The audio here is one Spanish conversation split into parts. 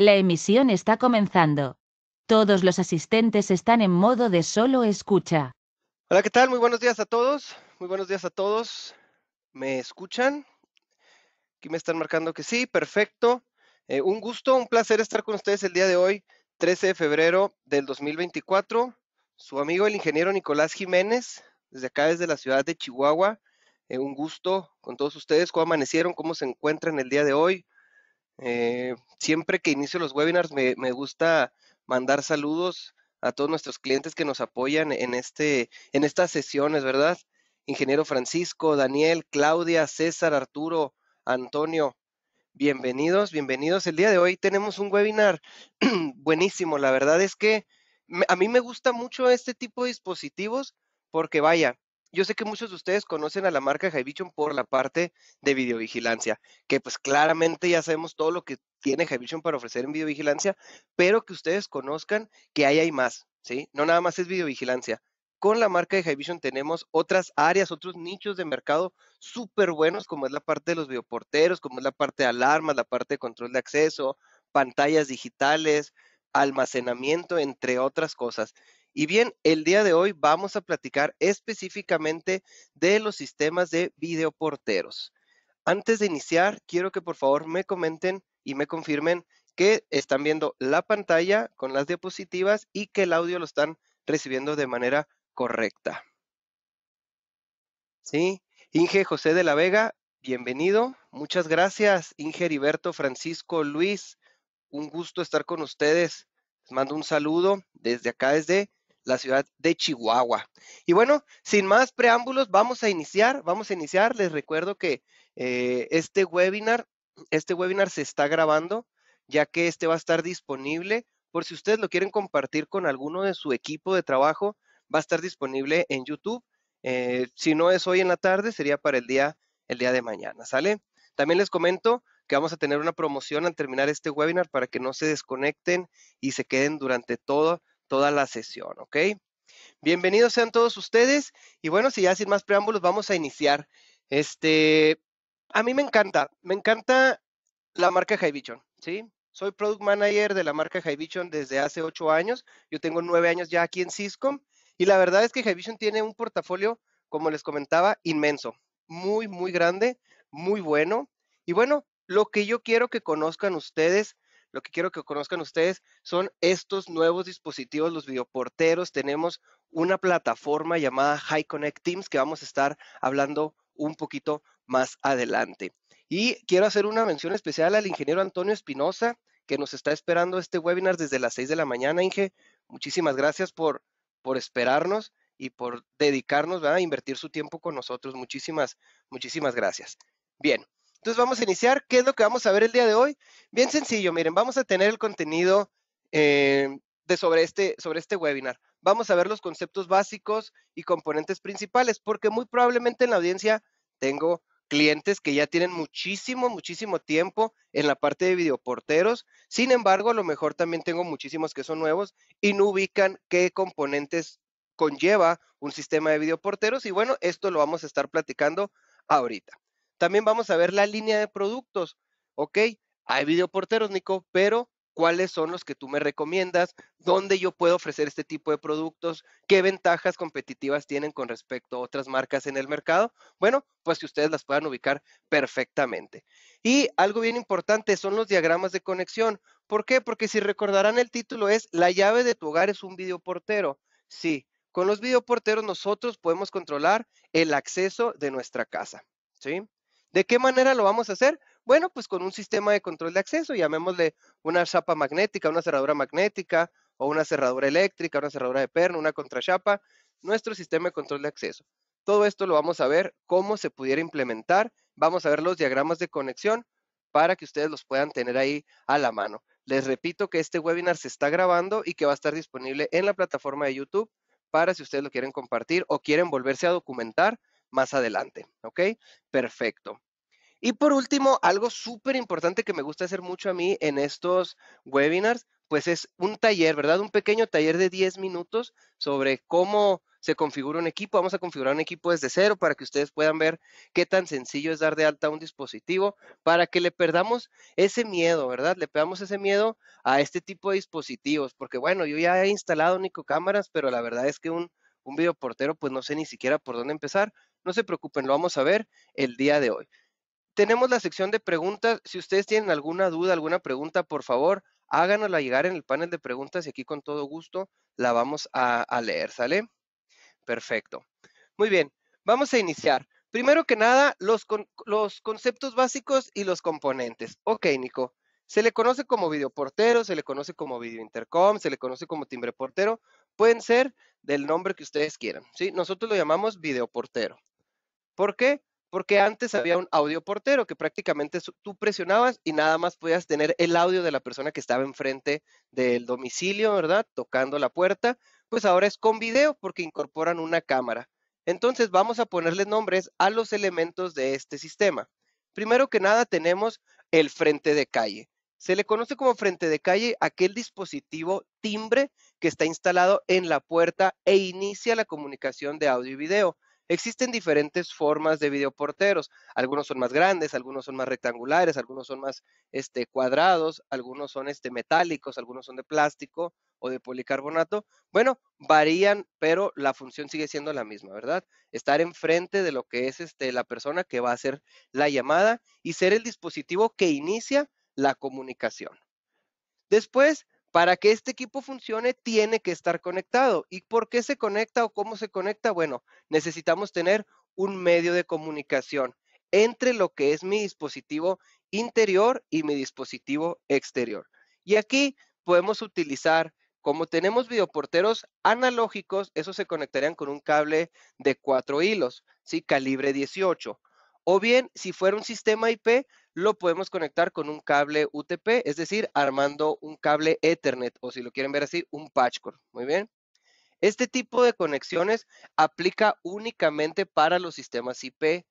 La emisión está comenzando. Todos los asistentes están en modo de solo escucha. Hola, ¿qué tal? Muy buenos días a todos. Muy buenos días a todos. ¿Me escuchan? Aquí me están marcando que sí, perfecto. Eh, un gusto, un placer estar con ustedes el día de hoy, 13 de febrero del 2024. Su amigo el ingeniero Nicolás Jiménez, desde acá, desde la ciudad de Chihuahua. Eh, un gusto con todos ustedes. ¿Cómo amanecieron? ¿Cómo se encuentran el día de hoy? Eh, siempre que inicio los webinars me, me, gusta mandar saludos a todos nuestros clientes que nos apoyan en, este, en estas sesiones, ¿verdad? Ingeniero Francisco, Daniel, Claudia, César, Arturo, Antonio, bienvenidos, bienvenidos. El día de hoy tenemos un webinar buenísimo. La verdad es que a mí me gusta mucho este tipo de dispositivos porque vaya, yo sé que muchos de ustedes conocen a la marca Hivision por la parte de videovigilancia, que pues claramente ya sabemos todo lo que tiene Vision para ofrecer en videovigilancia, pero que ustedes conozcan que ahí hay más, ¿sí? No nada más es videovigilancia. Con la marca de tenemos otras áreas, otros nichos de mercado súper buenos, como es la parte de los bioporteros, como es la parte de alarmas, la parte de control de acceso, pantallas digitales, almacenamiento, entre otras cosas. Y bien, el día de hoy vamos a platicar específicamente de los sistemas de videoporteros. Antes de iniciar, quiero que por favor me comenten y me confirmen que están viendo la pantalla con las diapositivas y que el audio lo están recibiendo de manera correcta. ¿Sí? Inge José de la Vega, bienvenido. Muchas gracias, Inge Heriberto, Francisco, Luis. Un gusto estar con ustedes. Les mando un saludo desde acá, desde la ciudad de Chihuahua. Y bueno, sin más preámbulos, vamos a iniciar, vamos a iniciar. Les recuerdo que eh, este webinar, este webinar se está grabando, ya que este va a estar disponible por si ustedes lo quieren compartir con alguno de su equipo de trabajo, va a estar disponible en YouTube. Eh, si no es hoy en la tarde, sería para el día, el día de mañana, ¿sale? También les comento que vamos a tener una promoción al terminar este webinar para que no se desconecten y se queden durante todo, toda la sesión, ¿ok? Bienvenidos sean todos ustedes y bueno, si ya sin más preámbulos vamos a iniciar. Este, a mí me encanta, me encanta la marca Hivision, ¿sí? Soy Product Manager de la marca Vision desde hace ocho años. Yo tengo nueve años ya aquí en Cisco y la verdad es que Vision tiene un portafolio, como les comentaba, inmenso, muy, muy grande, muy bueno. Y bueno, lo que yo quiero que conozcan ustedes lo que quiero que conozcan ustedes son estos nuevos dispositivos, los videoporteros. Tenemos una plataforma llamada High Connect Teams que vamos a estar hablando un poquito más adelante. Y quiero hacer una mención especial al ingeniero Antonio Espinosa, que nos está esperando este webinar desde las 6 de la mañana. Inge, muchísimas gracias por, por esperarnos y por dedicarnos a invertir su tiempo con nosotros. Muchísimas, muchísimas gracias. Bien, entonces vamos a iniciar. ¿Qué es lo que vamos a ver el día de hoy? Bien sencillo, miren, vamos a tener el contenido eh, de sobre, este, sobre este webinar. Vamos a ver los conceptos básicos y componentes principales, porque muy probablemente en la audiencia tengo clientes que ya tienen muchísimo, muchísimo tiempo en la parte de videoporteros. Sin embargo, a lo mejor también tengo muchísimos que son nuevos y no ubican qué componentes conlleva un sistema de videoporteros. Y bueno, esto lo vamos a estar platicando ahorita. También vamos a ver la línea de productos. Ok, hay videoporteros, Nico, pero cuáles son los que tú me recomiendas, dónde yo puedo ofrecer este tipo de productos, qué ventajas competitivas tienen con respecto a otras marcas en el mercado. Bueno, pues que ustedes las puedan ubicar perfectamente. Y algo bien importante son los diagramas de conexión. ¿Por qué? Porque si recordarán el título es La llave de tu hogar es un videoportero. Sí, con los videoporteros nosotros podemos controlar el acceso de nuestra casa. ¿Sí? ¿De qué manera lo vamos a hacer? Bueno, pues con un sistema de control de acceso, llamémosle una chapa magnética, una cerradura magnética o una cerradura eléctrica, una cerradura de perno, una contrachapa, nuestro sistema de control de acceso. Todo esto lo vamos a ver cómo se pudiera implementar. Vamos a ver los diagramas de conexión para que ustedes los puedan tener ahí a la mano. Les repito que este webinar se está grabando y que va a estar disponible en la plataforma de YouTube para si ustedes lo quieren compartir o quieren volverse a documentar más adelante. ¿Ok? Perfecto. Y por último, algo súper importante que me gusta hacer mucho a mí en estos webinars, pues es un taller, ¿verdad? Un pequeño taller de 10 minutos sobre cómo se configura un equipo. Vamos a configurar un equipo desde cero para que ustedes puedan ver qué tan sencillo es dar de alta un dispositivo, para que le perdamos ese miedo, ¿verdad? Le perdamos ese miedo a este tipo de dispositivos, porque bueno, yo ya he instalado cámaras, pero la verdad es que un, un videoportero, pues no sé ni siquiera por dónde empezar. No se preocupen, lo vamos a ver el día de hoy tenemos la sección de preguntas. Si ustedes tienen alguna duda, alguna pregunta, por favor, háganosla llegar en el panel de preguntas y aquí con todo gusto la vamos a, leer, ¿sale? Perfecto. Muy bien, vamos a iniciar. Primero que nada, los, conceptos básicos y los componentes. Ok, Nico. Se le conoce como videoportero, se le conoce como videointercom, intercom, se le conoce como timbre portero. Pueden ser del nombre que ustedes quieran, ¿sí? Nosotros lo llamamos videoportero. ¿Por qué? porque antes había un audio portero que prácticamente tú presionabas y nada más podías tener el audio de la persona que estaba enfrente del domicilio, ¿verdad? Tocando la puerta. Pues ahora es con video porque incorporan una cámara. Entonces vamos a ponerle nombres a los elementos de este sistema. Primero que nada tenemos el frente de calle. Se le conoce como frente de calle aquel dispositivo timbre que está instalado en la puerta e inicia la comunicación de audio y video. Existen diferentes formas de videoporteros. Algunos son más grandes, algunos son más rectangulares, algunos son más este, cuadrados, algunos son este, metálicos, algunos son de plástico o de policarbonato. Bueno, varían, pero la función sigue siendo la misma, ¿verdad? Estar enfrente de lo que es este, la persona que va a hacer la llamada y ser el dispositivo que inicia la comunicación. Después para que este equipo funcione, tiene que estar conectado. ¿Y por qué se conecta o cómo se conecta? Bueno, necesitamos tener un medio de comunicación entre lo que es mi dispositivo interior y mi dispositivo exterior. Y aquí podemos utilizar, como tenemos videoporteros analógicos, esos se conectarían con un cable de cuatro hilos, calibre 18. O bien, si fuera un sistema IP, lo podemos conectar con un cable UTP, es decir, armando un cable Ethernet, o si lo quieren ver así, un patchcore. Muy bien. Este tipo de conexiones aplica únicamente para los sistemas IP.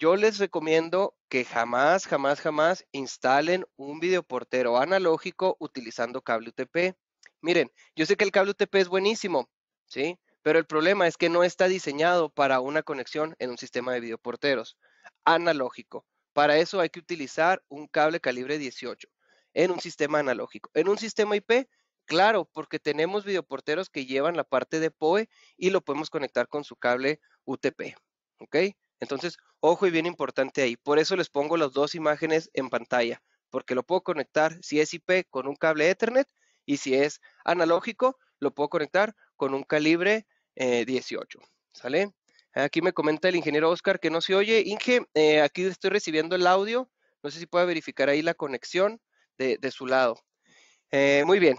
Yo les recomiendo que jamás, jamás, jamás instalen un videoportero analógico utilizando cable UTP. Miren, yo sé que el cable UTP es buenísimo, ¿sí? Pero el problema es que no está diseñado para una conexión en un sistema de videoporteros analógico. Para eso hay que utilizar un cable calibre 18 en un sistema analógico. En un sistema IP, claro, porque tenemos videoporteros que llevan la parte de PoE y lo podemos conectar con su cable UTP. ¿Ok? Entonces, ojo y bien importante ahí. Por eso les pongo las dos imágenes en pantalla, porque lo puedo conectar si es IP con un cable Ethernet y si es analógico, lo puedo conectar con un calibre 18. Eh, ¿Sale? Aquí me comenta el ingeniero Oscar que no se oye. Inge, eh, aquí estoy recibiendo el audio. No sé si puede verificar ahí la conexión de, su lado. Eh, muy bien.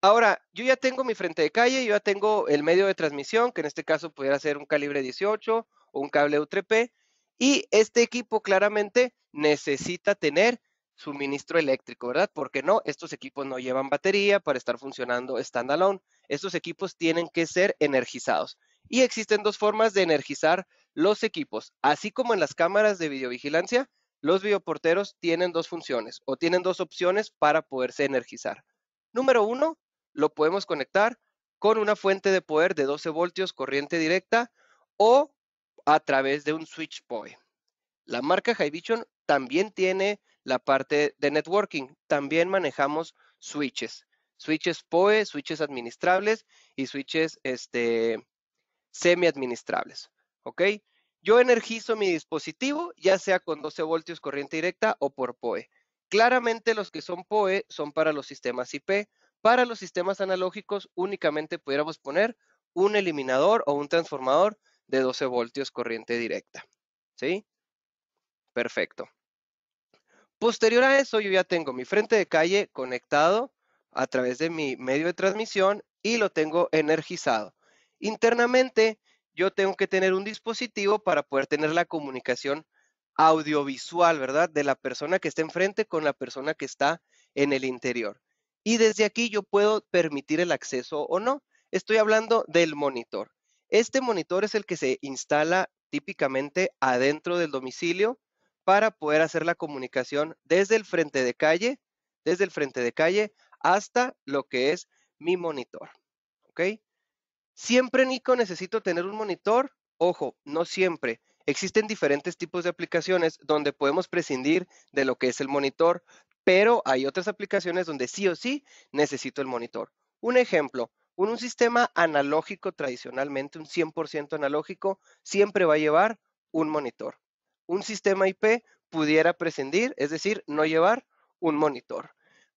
Ahora, yo ya tengo mi frente de calle, yo ya tengo el medio de transmisión, que en este caso pudiera ser un calibre 18 o un cable U3P. Y este equipo claramente necesita tener suministro eléctrico, ¿verdad? Porque no, estos equipos no llevan batería para estar funcionando standalone. Estos equipos tienen que ser energizados. Y existen dos formas de energizar los equipos. Así como en las cámaras de videovigilancia, los videoporteros tienen dos funciones o tienen dos opciones para poderse energizar. Número uno, lo podemos conectar con una fuente de poder de 12 voltios corriente directa o a través de un switch boy. La marca Hivision también tiene la parte de networking. También manejamos switches, switches POE, switches administrables y switches este, semi-administrables. ¿Ok? Yo energizo mi dispositivo, ya sea con 12 voltios corriente directa o por POE. Claramente los que son POE son para los sistemas IP. Para los sistemas analógicos únicamente pudiéramos poner un eliminador o un transformador de 12 voltios corriente directa. ¿Sí? Perfecto. Posterior a eso, yo ya tengo mi frente de calle conectado a través de mi medio de transmisión y lo tengo energizado. Internamente, yo tengo que tener un dispositivo para poder tener la comunicación audiovisual, ¿verdad? De la persona que está enfrente con la persona que está en el interior. Y desde aquí yo puedo permitir el acceso o no. Estoy hablando del monitor. Este monitor es el que se instala típicamente adentro del domicilio para poder hacer la comunicación desde el frente de calle, desde el frente de calle hasta lo que es mi monitor. ¿Ok? Siempre, Nico, necesito tener un monitor. Ojo, no siempre. Existen diferentes tipos de aplicaciones donde podemos prescindir de lo que es el monitor, pero hay otras aplicaciones donde sí o sí necesito el monitor. Un ejemplo, un sistema analógico tradicionalmente, un 100% analógico, siempre va a llevar un monitor un sistema IP pudiera prescindir, es decir, no llevar un monitor.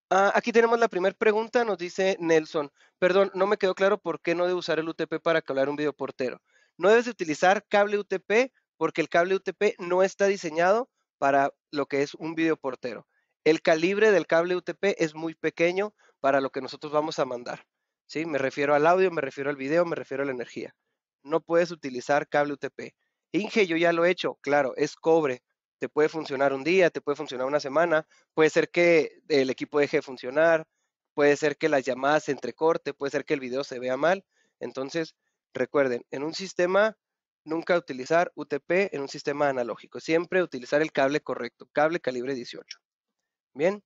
Ah, aquí tenemos la primera pregunta, nos dice Nelson. Perdón, no me quedó claro por qué no debe usar el UTP para cablear un videoportero. No debes utilizar cable UTP porque el cable UTP no está diseñado para lo que es un videoportero. El calibre del cable UTP es muy pequeño para lo que nosotros vamos a mandar. ¿sí? Me refiero al audio, me refiero al video, me refiero a la energía. No puedes utilizar cable UTP. Inge, yo ya lo he hecho, claro, es cobre. Te puede funcionar un día, te puede funcionar una semana, puede ser que el equipo deje funcionar, puede ser que las llamadas se entrecorte, puede ser que el video se vea mal. Entonces, recuerden, en un sistema nunca utilizar UTP en un sistema analógico, siempre utilizar el cable correcto, cable calibre 18. Bien.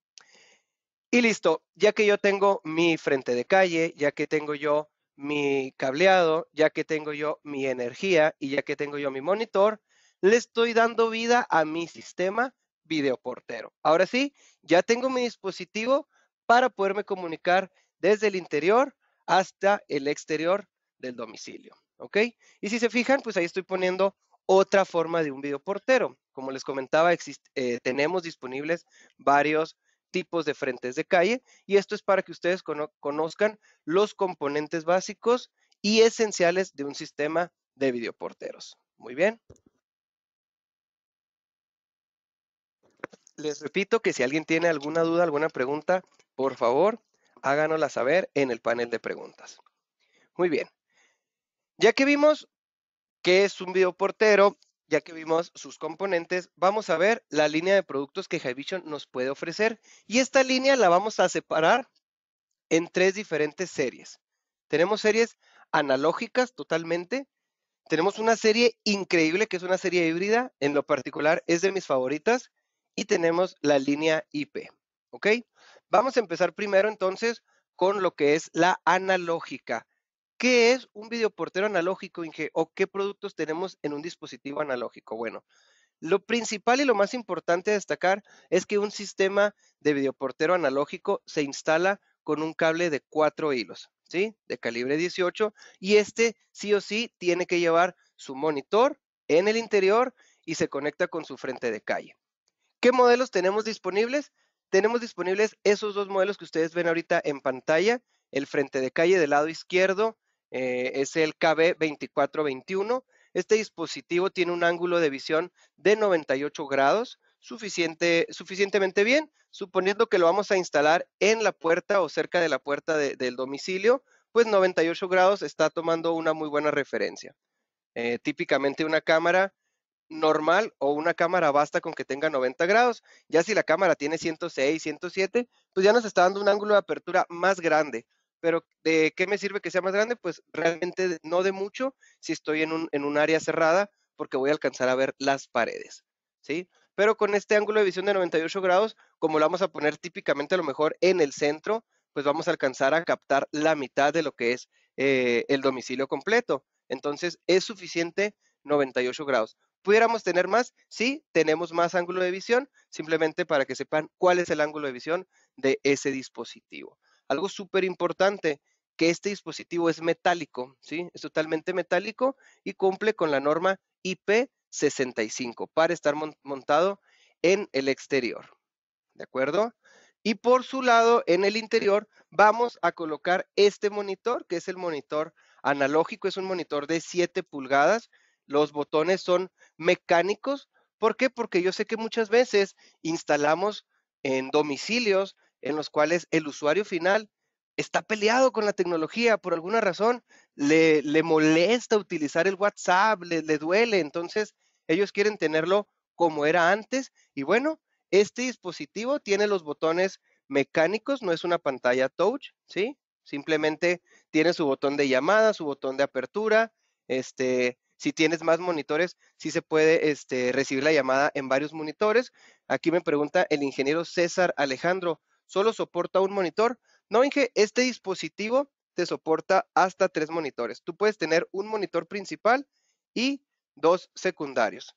Y listo, ya que yo tengo mi frente de calle, ya que tengo yo mi cableado, ya que tengo yo mi energía y ya que tengo yo mi monitor, le estoy dando vida a mi sistema videoportero. Ahora sí, ya tengo mi dispositivo para poderme comunicar desde el interior hasta el exterior del domicilio. ¿Ok? Y si se fijan, pues ahí estoy poniendo otra forma de un videoportero. Como les comentaba, eh, tenemos disponibles varios tipos de frentes de calle y esto es para que ustedes conozcan los componentes básicos y esenciales de un sistema de videoporteros. Muy bien. Les repito que si alguien tiene alguna duda, alguna pregunta, por favor, háganosla saber en el panel de preguntas. Muy bien. Ya que vimos qué es un videoportero, ya que vimos sus componentes, vamos a ver la línea de productos que Hivision nos puede ofrecer. Y esta línea la vamos a separar en tres diferentes series. Tenemos series analógicas totalmente. Tenemos una serie increíble que es una serie híbrida, en lo particular es de mis favoritas. Y tenemos la línea IP. ¿Ok? Vamos a empezar primero entonces con lo que es la analógica. ¿Qué es un videoportero analógico, ¿O qué productos tenemos en un dispositivo analógico? Bueno, lo principal y lo más importante a destacar es que un sistema de videoportero analógico se instala con un cable de cuatro hilos, ¿sí? De calibre 18 y este sí o sí tiene que llevar su monitor en el interior y se conecta con su frente de calle. ¿Qué modelos tenemos disponibles? Tenemos disponibles esos dos modelos que ustedes ven ahorita en pantalla, el frente de calle del lado izquierdo eh, es el KB2421. Este dispositivo tiene un ángulo de visión de 98 grados, suficiente, suficientemente bien, suponiendo que lo vamos a instalar en la puerta o cerca de la puerta del domicilio, pues 98 grados está tomando una muy buena referencia. Eh, típicamente una cámara normal o una cámara basta con que tenga 90 grados. Ya si la cámara tiene 106, 107, pues ya nos está dando un ángulo de apertura más grande pero ¿de qué me sirve que sea más grande? Pues realmente no de mucho si estoy en un, área cerrada porque voy a alcanzar a ver las paredes, ¿sí? Pero con este ángulo de visión de 98 grados, como lo vamos a poner típicamente a lo mejor en el centro, pues vamos a alcanzar a captar la mitad de lo que es eh, el domicilio completo. Entonces, es suficiente 98 grados. ¿Pudiéramos tener más? Sí, tenemos más ángulo de visión, simplemente para que sepan cuál es el ángulo de visión de ese dispositivo. Algo súper importante, que este dispositivo es metálico, ¿sí? Es totalmente metálico y cumple con la norma IP65 para estar montado en el exterior, ¿de acuerdo? Y por su lado, en el interior, vamos a colocar este monitor, que es el monitor analógico, es un monitor de 7 pulgadas. Los botones son mecánicos. ¿Por qué? Porque yo sé que muchas veces instalamos en domicilios en los cuales el usuario final está peleado con la tecnología por alguna razón, le, le molesta utilizar el WhatsApp, le, duele, entonces ellos quieren tenerlo como era antes y bueno, este dispositivo tiene los botones mecánicos, no es una pantalla touch, ¿sí? Simplemente tiene su botón de llamada, su botón de apertura, este, si tienes más monitores, sí se puede este, recibir la llamada en varios monitores. Aquí me pregunta el ingeniero César Alejandro, solo soporta un monitor. No, Inge, este dispositivo te soporta hasta tres monitores. Tú puedes tener un monitor principal y dos secundarios.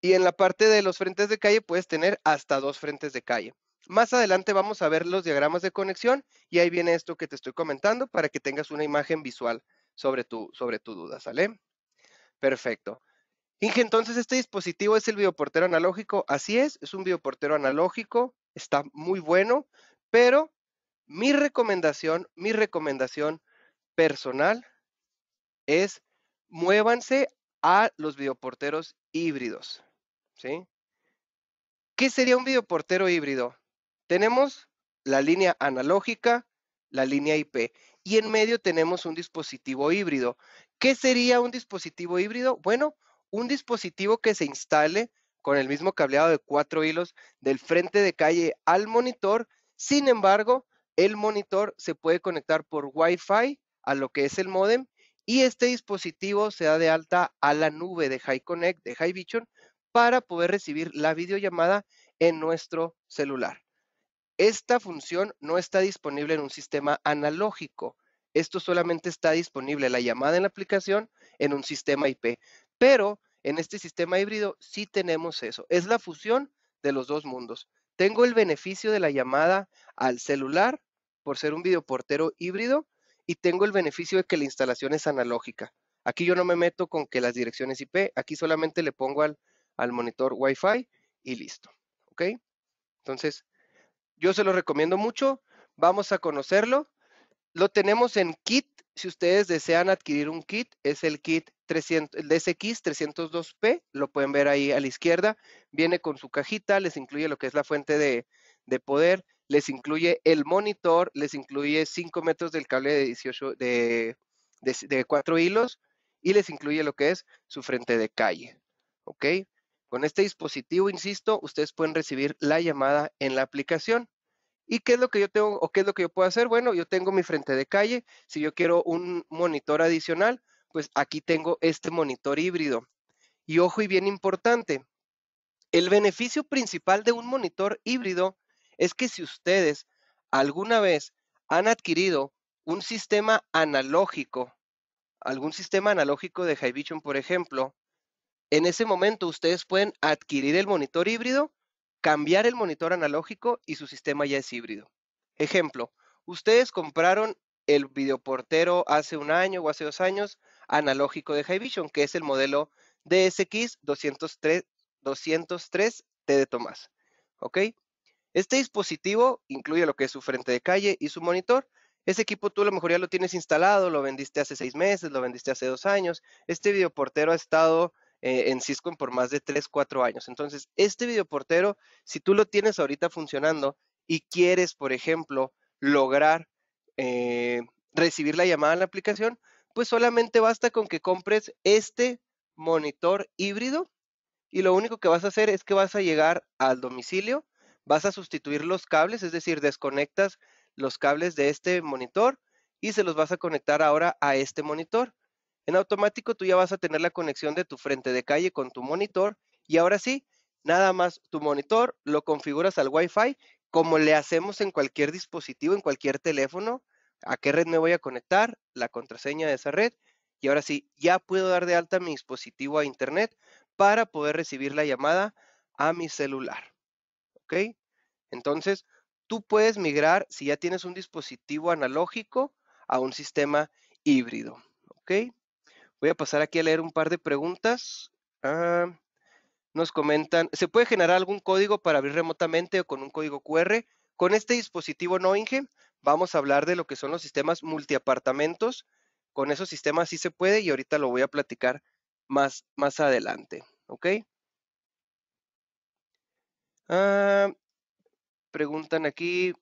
Y en la parte de los frentes de calle puedes tener hasta dos frentes de calle. Más adelante vamos a ver los diagramas de conexión y ahí viene esto que te estoy comentando para que tengas una imagen visual sobre tu, sobre tu duda, ¿sale? Perfecto. Inge, entonces este dispositivo es el videoportero analógico. Así es, es un videoportero analógico está muy bueno, pero mi recomendación, mi recomendación personal es muévanse a los videoporteros híbridos, ¿sí? ¿Qué sería un videoportero híbrido? Tenemos la línea analógica, la línea IP, y en medio tenemos un dispositivo híbrido. ¿Qué sería un dispositivo híbrido? Bueno, un dispositivo que se instale con el mismo cableado de cuatro hilos del frente de calle al monitor. Sin embargo, el monitor se puede conectar por Wi-Fi a lo que es el modem y este dispositivo se da de alta a la nube de High Connect, de High para poder recibir la videollamada en nuestro celular. Esta función no está disponible en un sistema analógico. Esto solamente está disponible la llamada en la aplicación en un sistema IP. Pero en este sistema híbrido sí tenemos eso. Es la fusión de los dos mundos. Tengo el beneficio de la llamada al celular por ser un videoportero híbrido y tengo el beneficio de que la instalación es analógica. Aquí yo no me meto con que las direcciones IP, aquí solamente le pongo al, al monitor Wi-Fi y listo. ¿Ok? Entonces, yo se lo recomiendo mucho. Vamos a conocerlo. Lo tenemos en kit si ustedes desean adquirir un kit, es el kit 300, el 302P, lo pueden ver ahí a la izquierda. Viene con su cajita, les incluye lo que es la fuente de, poder, les incluye el monitor, les incluye 5 metros del cable de 18 de, 4 hilos y les incluye lo que es su frente de calle. ¿Ok? Con este dispositivo, insisto, ustedes pueden recibir la llamada en la aplicación. ¿Y qué es lo que yo tengo o qué es lo que yo puedo hacer? Bueno, yo tengo mi frente de calle. Si yo quiero un monitor adicional, pues aquí tengo este monitor híbrido. Y ojo y bien importante, el beneficio principal de un monitor híbrido es que si ustedes alguna vez han adquirido un sistema analógico, algún sistema analógico de High por ejemplo, en ese momento ustedes pueden adquirir el monitor híbrido cambiar el monitor analógico y su sistema ya es híbrido. Ejemplo, ustedes compraron el videoportero hace un año o hace dos años analógico de Hivision, que es el modelo DSX 203, T de Tomás. ¿Ok? Este dispositivo incluye lo que es su frente de calle y su monitor. Ese equipo tú a lo mejor ya lo tienes instalado, lo vendiste hace seis meses, lo vendiste hace dos años. Este videoportero ha estado eh, en Cisco por más de 3, 4 años. Entonces, este videoportero, si tú lo tienes ahorita funcionando y quieres, por ejemplo, lograr eh, recibir la llamada en la aplicación, pues solamente basta con que compres este monitor híbrido y lo único que vas a hacer es que vas a llegar al domicilio, vas a sustituir los cables, es decir, desconectas los cables de este monitor y se los vas a conectar ahora a este monitor. En automático tú ya vas a tener la conexión de tu frente de calle con tu monitor y ahora sí, nada más tu monitor lo configuras al Wi-Fi como le hacemos en cualquier dispositivo, en cualquier teléfono, a qué red me voy a conectar, la contraseña de esa red y ahora sí, ya puedo dar de alta mi dispositivo a internet para poder recibir la llamada a mi celular. ¿Ok? Entonces, tú puedes migrar si ya tienes un dispositivo analógico a un sistema híbrido. ¿Ok? Voy a pasar aquí a leer un par de preguntas. Ah, nos comentan, ¿se puede generar algún código para abrir remotamente o con un código QR? Con este dispositivo Noinge vamos a hablar de lo que son los sistemas multiapartamentos. Con esos sistemas sí se puede y ahorita lo voy a platicar más, más adelante. ¿Ok? Ah, preguntan aquí,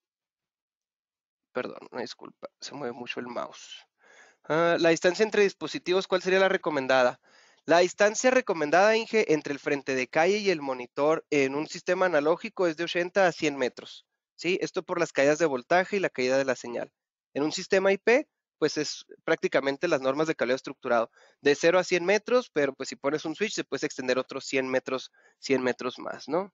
perdón, una disculpa, se mueve mucho el mouse. Ah, la distancia entre dispositivos, ¿cuál sería la recomendada? La distancia recomendada, Inge, entre el frente de calle y el monitor en un sistema analógico es de 80 a 100 metros. ¿sí? Esto por las caídas de voltaje y la caída de la señal. En un sistema IP, pues es prácticamente las normas de cableado estructurado. De 0 a 100 metros, pero pues si pones un switch, se puede extender otros 100 metros, 100 metros más, ¿no?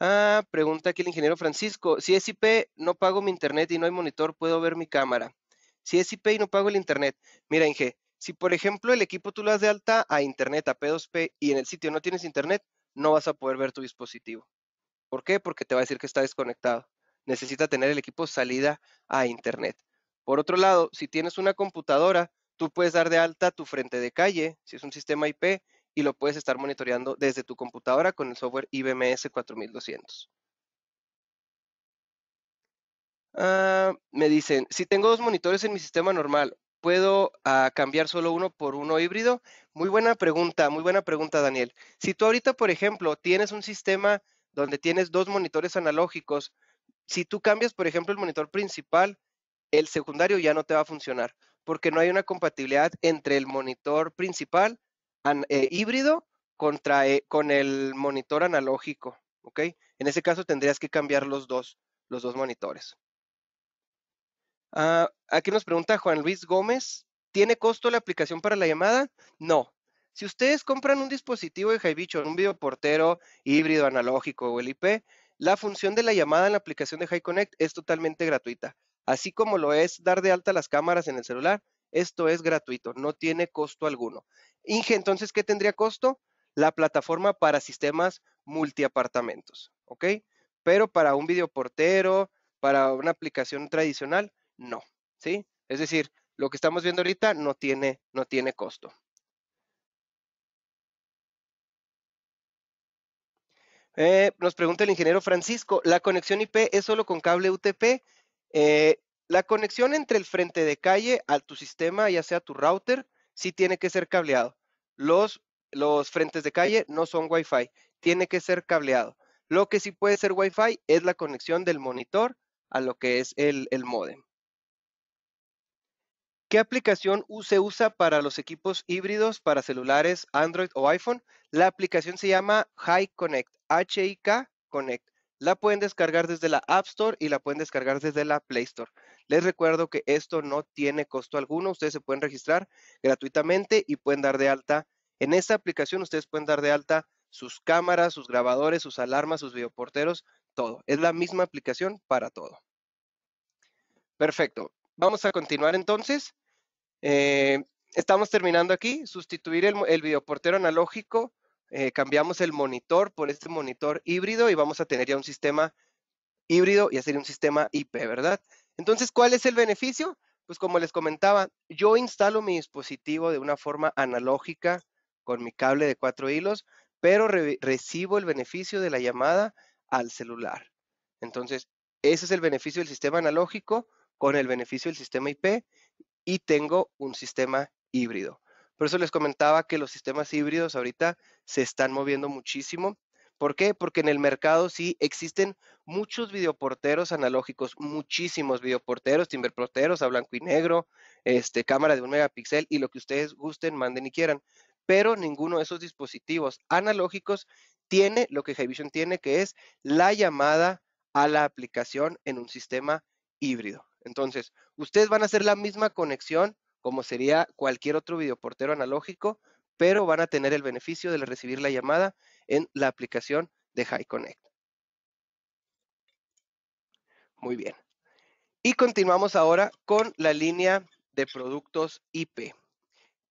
Ah, pregunta aquí el ingeniero Francisco. Si es IP, no pago mi internet y no hay monitor, ¿puedo ver mi cámara? si es IP y no pago el Internet. Mira, Inge, si por ejemplo el equipo tú lo das de alta a Internet, a P2P, y en el sitio no tienes Internet, no vas a poder ver tu dispositivo. ¿Por qué? Porque te va a decir que está desconectado. Necesita tener el equipo salida a Internet. Por otro lado, si tienes una computadora, tú puedes dar de alta tu frente de calle, si es un sistema IP, y lo puedes estar monitoreando desde tu computadora con el software IBMS 4200. Ah, me dicen, si tengo dos monitores en mi sistema normal, ¿puedo ah, cambiar solo uno por uno híbrido? Muy buena pregunta, muy buena pregunta, Daniel. Si tú ahorita, por ejemplo, tienes un sistema donde tienes dos monitores analógicos, si tú cambias, por ejemplo, el monitor principal, el secundario ya no te va a funcionar, porque no hay una compatibilidad entre el monitor principal eh, híbrido eh, con el monitor analógico, ¿ok? En ese caso tendrías que cambiar los dos, los dos monitores. Ah, aquí nos pregunta Juan Luis Gómez, ¿tiene costo la aplicación para la llamada? No. Si ustedes compran un dispositivo de o un videoportero híbrido, analógico o el IP, la función de la llamada en la aplicación de HiConnect es totalmente gratuita. Así como lo es dar de alta las cámaras en el celular, esto es gratuito, no tiene costo alguno. Inge, entonces, ¿qué tendría costo? La plataforma para sistemas multiapartamentos, ¿ok? Pero para un videoportero, para una aplicación tradicional, no, ¿sí? Es decir, lo que estamos viendo ahorita no tiene, no tiene costo. Eh, nos pregunta el ingeniero Francisco, ¿la conexión IP es solo con cable UTP? Eh, la conexión entre el frente de calle a tu sistema, ya sea tu router, sí tiene que ser cableado. Los, los frentes de calle no son Wi-Fi, tiene que ser cableado. Lo que sí puede ser Wi-Fi es la conexión del monitor a lo que es el, el modem. ¿Qué aplicación se usa para los equipos híbridos para celulares Android o iPhone? La aplicación se llama HiConnect, Connect, H-I-K Connect. La pueden descargar desde la App Store y la pueden descargar desde la Play Store. Les recuerdo que esto no tiene costo alguno. Ustedes se pueden registrar gratuitamente y pueden dar de alta. En esta aplicación ustedes pueden dar de alta sus cámaras, sus grabadores, sus alarmas, sus videoporteros, todo. Es la misma aplicación para todo. Perfecto. Vamos a continuar entonces. Eh, estamos terminando aquí. Sustituir el, videoportero analógico. Eh, cambiamos el monitor por este monitor híbrido y vamos a tener ya un sistema híbrido y hacer un sistema IP, ¿verdad? Entonces, ¿cuál es el beneficio? Pues como les comentaba, yo instalo mi dispositivo de una forma analógica con mi cable de cuatro hilos, pero recibo el beneficio de la llamada al celular. Entonces, ese es el beneficio del sistema analógico con el beneficio del sistema IP y tengo un sistema híbrido. Por eso les comentaba que los sistemas híbridos ahorita se están moviendo muchísimo. ¿Por qué? Porque en el mercado sí existen muchos videoporteros analógicos, muchísimos videoporteros, timberporteros a blanco y negro, este, cámara de un megapíxel y lo que ustedes gusten, manden y quieran. Pero ninguno de esos dispositivos analógicos tiene lo que Vision tiene, que es la llamada a la aplicación en un sistema híbrido. Entonces, ustedes van a hacer la misma conexión como sería cualquier otro videoportero analógico, pero van a tener el beneficio de recibir la llamada en la aplicación de HiConnect. Muy bien. Y continuamos ahora con la línea de productos IP.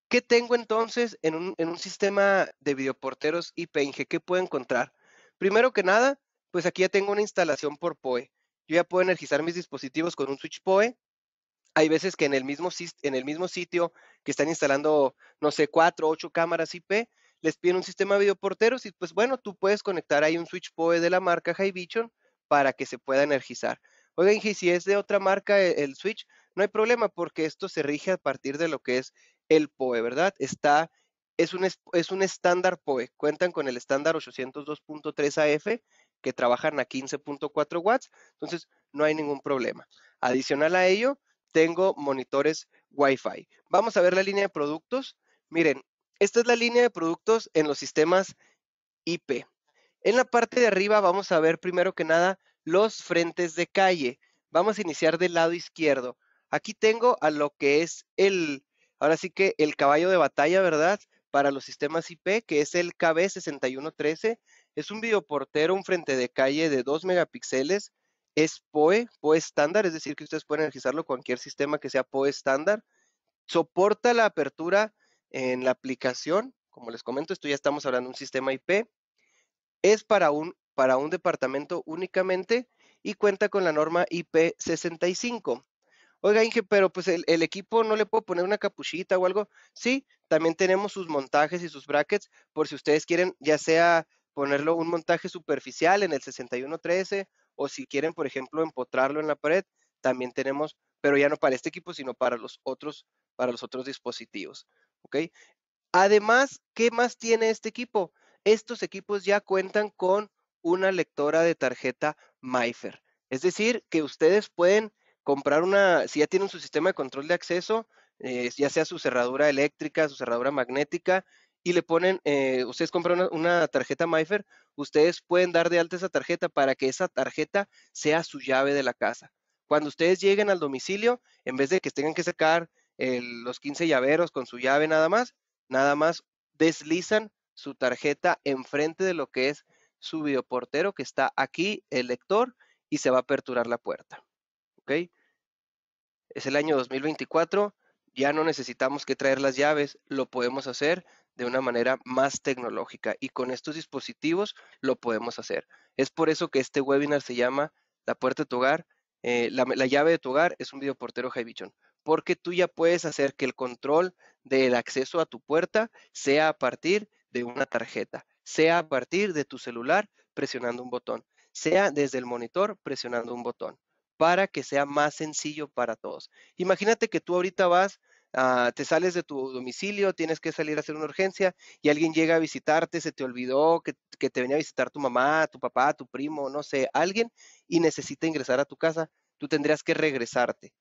¿Qué tengo entonces en un, sistema de videoporteros IP? ¿Qué puedo encontrar? Primero que nada, pues aquí ya tengo una instalación por POE yo ya puedo energizar mis dispositivos con un switch PoE. Hay veces que en el mismo, en el mismo sitio que están instalando, no sé, cuatro, ocho cámaras IP, les piden un sistema videoporteros y pues bueno, tú puedes conectar ahí un switch PoE de la marca Hivision para que se pueda energizar. Oigan, si es de otra marca e-, el switch, no hay problema porque esto se rige a partir de lo que es el PoE, ¿verdad? Está, es un, es un estándar PoE, cuentan con el estándar 802.3 AF que trabajan a 15.4 watts, entonces no hay ningún problema. Adicional a ello, tengo monitores Wi-Fi. Vamos a ver la línea de productos. Miren, esta es la línea de productos en los sistemas IP. En la parte de arriba vamos a ver primero que nada los frentes de calle. Vamos a iniciar del lado izquierdo. Aquí tengo a lo que es el, ahora sí que el caballo de batalla, ¿verdad? Para los sistemas IP, que es el KB6113. Es un videoportero, un frente de calle de 2 megapíxeles. Es POE, POE estándar, es decir, que ustedes pueden con cualquier sistema que sea POE estándar. Soporta la apertura en la aplicación. Como les comento, esto ya estamos hablando de un sistema IP. Es para un, para un departamento únicamente y cuenta con la norma IP65. Oiga, Inge, pero pues el, el, equipo no le puedo poner una capuchita o algo. Sí, también tenemos sus montajes y sus brackets por si ustedes quieren, ya sea ponerlo un montaje superficial en el 6113 o si quieren, por ejemplo, empotrarlo en la pared, también tenemos, pero ya no para este equipo, sino para los otros, para los otros dispositivos. ¿ok? Además, ¿qué más tiene este equipo? Estos equipos ya cuentan con una lectora de tarjeta MIFER. Es decir, que ustedes pueden comprar una, si ya tienen su sistema de control de acceso, eh, ya sea su cerradura eléctrica, su cerradura magnética, y le ponen, eh, ustedes compran una, tarjeta MyFair, ustedes pueden dar de alta esa tarjeta para que esa tarjeta sea su llave de la casa. Cuando ustedes lleguen al domicilio, en vez de que tengan que sacar los 15 llaveros con su llave nada más, nada más deslizan su tarjeta enfrente de lo que es su videoportero, que está aquí, el lector, y se va a aperturar la puerta. ¿Ok? Es el año 2024, ya no necesitamos que traer las llaves, lo podemos hacer de una manera más tecnológica y con estos dispositivos lo podemos hacer. Es por eso que este webinar se llama La puerta de tu hogar, eh, la, llave de tu hogar es un videoportero HiVision. porque tú ya puedes hacer que el control del acceso a tu puerta sea a partir de una tarjeta, sea a partir de tu celular presionando un botón, sea desde el monitor presionando un botón para que sea más sencillo para todos. Imagínate que tú ahorita vas Ah, te sales de tu domicilio, tienes que salir a hacer una urgencia y alguien llega a visitarte, se te olvidó que, te venía a visitar tu mamá, tu papá, tu primo, no sé, alguien y necesita ingresar a tu casa, tú tendrías que regresarte.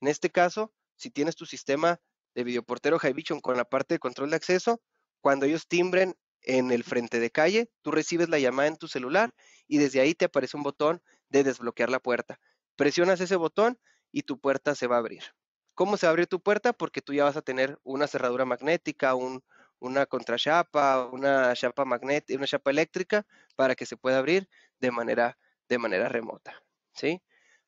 En este caso, si tienes tu sistema de videoportero High con la parte de control de acceso, cuando ellos timbren en el frente de calle, tú recibes la llamada en tu celular y desde ahí te aparece un botón de desbloquear la puerta. Presionas ese botón y tu puerta se va a abrir. ¿Cómo se abre tu puerta? Porque tú ya vas a tener una cerradura magnética, una contrachapa, una chapa magnética, una chapa eléctrica para que se pueda abrir de manera, de manera remota. ¿sí?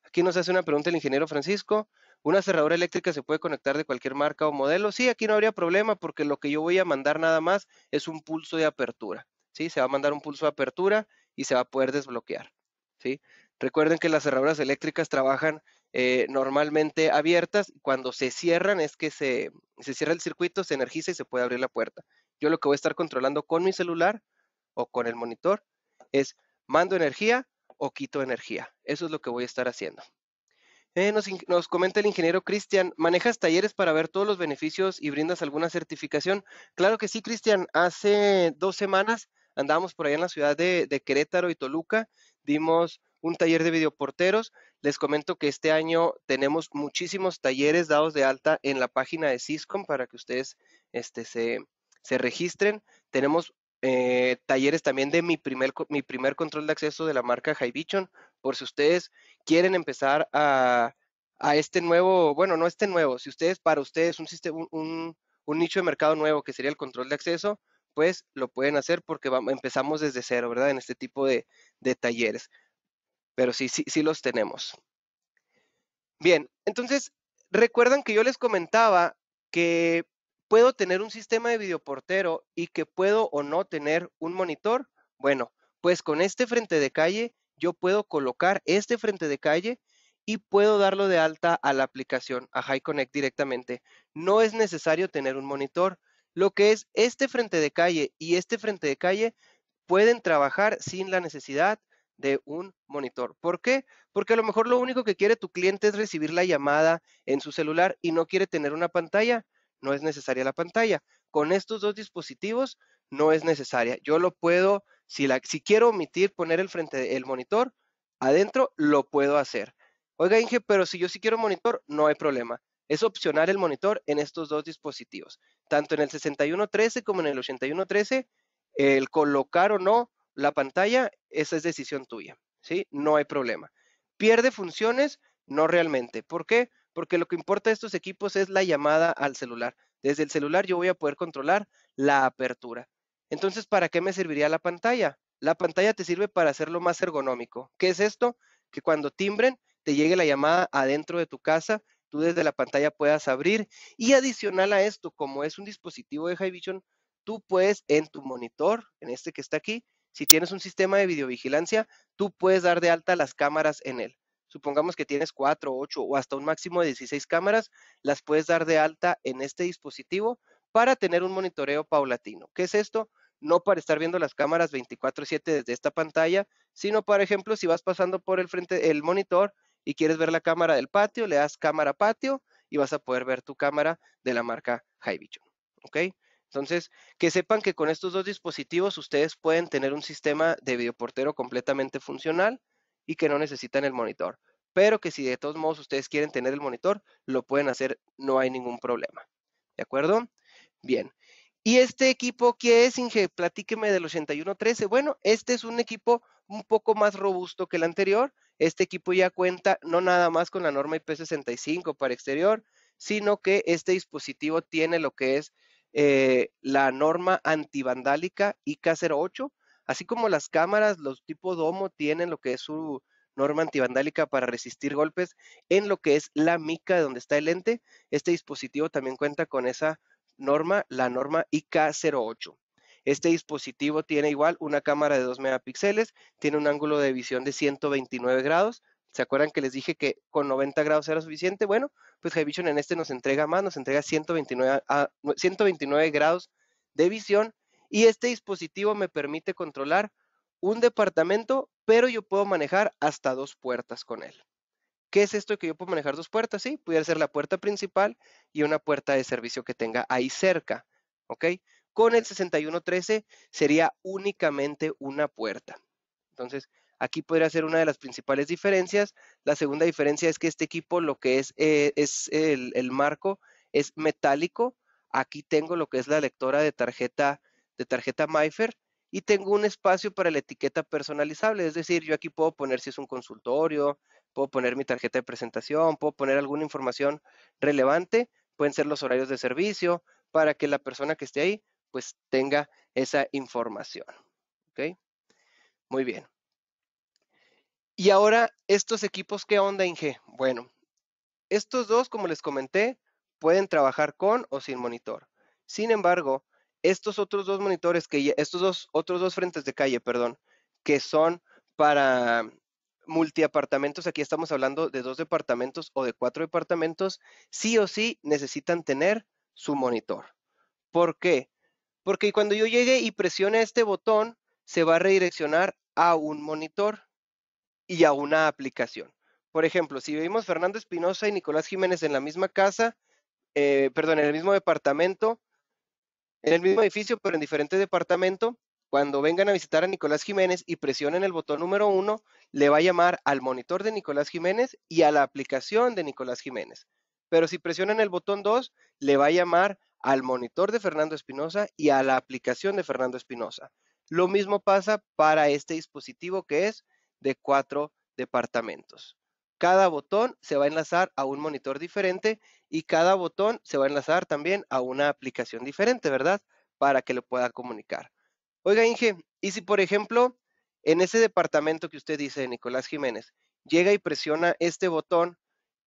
Aquí nos hace una pregunta el ingeniero Francisco. ¿Una cerradura eléctrica se puede conectar de cualquier marca o modelo? Sí, aquí no habría problema porque lo que yo voy a mandar nada más es un pulso de apertura. ¿sí? Se va a mandar un pulso de apertura y se va a poder desbloquear. ¿sí? Recuerden que las cerraduras eléctricas trabajan eh, normalmente abiertas. Cuando se cierran es que se, cierra el circuito, se energiza y se puede abrir la puerta. Yo lo que voy a estar controlando con mi celular o con el monitor es mando energía o quito energía. Eso es lo que voy a estar haciendo. Eh, nos, nos, comenta el ingeniero Cristian, ¿manejas talleres para ver todos los beneficios y brindas alguna certificación? Claro que sí, Cristian. Hace dos semanas andábamos por ahí en la ciudad de Querétaro y Toluca. Dimos un taller de videoporteros. Les comento que este año tenemos muchísimos talleres dados de alta en la página de Ciscom para que ustedes este, se, registren. Tenemos eh, talleres también de mi primer, mi primer control de acceso de la marca Hibichon, por si ustedes quieren empezar a, este nuevo, bueno, no este nuevo, si ustedes, para ustedes, un, un, nicho de mercado nuevo que sería el control de acceso, pues lo pueden hacer porque empezamos desde cero, ¿verdad? En este tipo de, de talleres pero sí, sí, sí los tenemos. Bien, entonces, recuerdan que yo les comentaba que puedo tener un sistema de videoportero y que puedo o no tener un monitor. Bueno, pues con este frente de calle, yo puedo colocar este frente de calle y puedo darlo de alta a la aplicación, a High directamente. No es necesario tener un monitor. Lo que es este frente de calle y este frente de calle pueden trabajar sin la necesidad de un monitor. ¿Por qué? Porque a lo mejor lo único que quiere tu cliente es recibir la llamada en su celular y no quiere tener una pantalla. No es necesaria la pantalla. Con estos dos dispositivos no es necesaria. Yo lo puedo, si, la, si quiero omitir poner el frente del monitor adentro, lo puedo hacer. Oiga, Inge, pero si yo sí quiero monitor, no hay problema. Es opcionar el monitor en estos dos dispositivos. Tanto en el 6113 como en el 8113, el colocar o no la pantalla, esa es decisión tuya, ¿sí? No hay problema. Pierde funciones, no realmente. ¿Por qué? Porque lo que importa a estos equipos es la llamada al celular. Desde el celular yo voy a poder controlar la apertura. Entonces, ¿para qué me serviría la pantalla? La pantalla te sirve para hacerlo más ergonómico. ¿Qué es esto? Que cuando timbren te llegue la llamada adentro de tu casa, tú desde la pantalla puedas abrir. Y adicional a esto, como es un dispositivo de High Vision, tú puedes en tu monitor, en este que está aquí, si tienes un sistema de videovigilancia, tú puedes dar de alta las cámaras en él. Supongamos que tienes 4, 8 o hasta un máximo de 16 cámaras, las puedes dar de alta en este dispositivo para tener un monitoreo paulatino. ¿Qué es esto? No para estar viendo las cámaras 24/7 desde esta pantalla, sino, por ejemplo, si vas pasando por el frente, el monitor y quieres ver la cámara del patio, le das cámara patio y vas a poder ver tu cámara de la marca High Vision. ¿Ok? Entonces, que sepan que con estos dos dispositivos ustedes pueden tener un sistema de videoportero completamente funcional y que no necesitan el monitor. Pero que si de todos modos ustedes quieren tener el monitor, lo pueden hacer, no hay ningún problema. ¿De acuerdo? Bien. ¿Y este equipo qué es, Inge? Platíqueme del 8113. Bueno, este es un equipo un poco más robusto que el anterior. Este equipo ya cuenta no nada más con la norma IP65 para exterior, sino que este dispositivo tiene lo que es eh, la norma antivandálica IK08, así como las cámaras, los tipo domo tienen lo que es su norma antivandálica para resistir golpes en lo que es la mica donde está el lente. Este dispositivo también cuenta con esa norma, la norma IK08. Este dispositivo tiene igual una cámara de 2 megapíxeles, tiene un ángulo de visión de 129 grados, ¿Se acuerdan que les dije que con 90 grados era suficiente? Bueno, pues visión en este nos entrega más, nos entrega 129, 129 ah, grados de visión y este dispositivo me permite controlar un departamento, pero yo puedo manejar hasta dos puertas con él. ¿Qué es esto que yo puedo manejar dos puertas? Sí, pudiera ser la puerta principal y una puerta de servicio que tenga ahí cerca, ¿ok? Con el 6113 sería únicamente una puerta. Entonces, Aquí podría ser una de las principales diferencias. La segunda diferencia es que este equipo lo que es, eh, es el, marco es metálico. Aquí tengo lo que es la lectora de tarjeta, de tarjeta y tengo un espacio para la etiqueta personalizable. Es decir, yo aquí puedo poner si es un consultorio, puedo poner mi tarjeta de presentación, puedo poner alguna información relevante, pueden ser los horarios de servicio, para que la persona que esté ahí pues tenga esa información. Muy bien. Y ahora, estos equipos, ¿qué onda, Inge? Bueno, estos dos, como les comenté, pueden trabajar con o sin monitor. Sin embargo, estos otros dos monitores que estos dos otros dos frentes de calle, perdón, que son para multiapartamentos, aquí estamos hablando de dos departamentos o de cuatro departamentos, sí o sí necesitan tener su monitor. ¿Por qué? Porque cuando yo llegue y presione este botón, se va a redireccionar a un monitor y a una aplicación. Por ejemplo, si vivimos Fernando Espinosa y Nicolás Jiménez en la misma casa, eh, perdón, en el mismo departamento, en el mismo edificio, pero en diferente departamento, cuando vengan a visitar a Nicolás Jiménez y presionen el botón número uno, le va a llamar al monitor de Nicolás Jiménez y a la aplicación de Nicolás Jiménez. Pero si presionan el botón 2, le va a llamar al monitor de Fernando Espinosa y a la aplicación de Fernando Espinosa. Lo mismo pasa para este dispositivo que es de cuatro departamentos. Cada botón se va a enlazar a un monitor diferente y cada botón se va a enlazar también a una aplicación diferente, ¿verdad? Para que lo pueda comunicar. Oiga, Inge, y si por ejemplo en ese departamento que usted dice Nicolás Jiménez llega y presiona este botón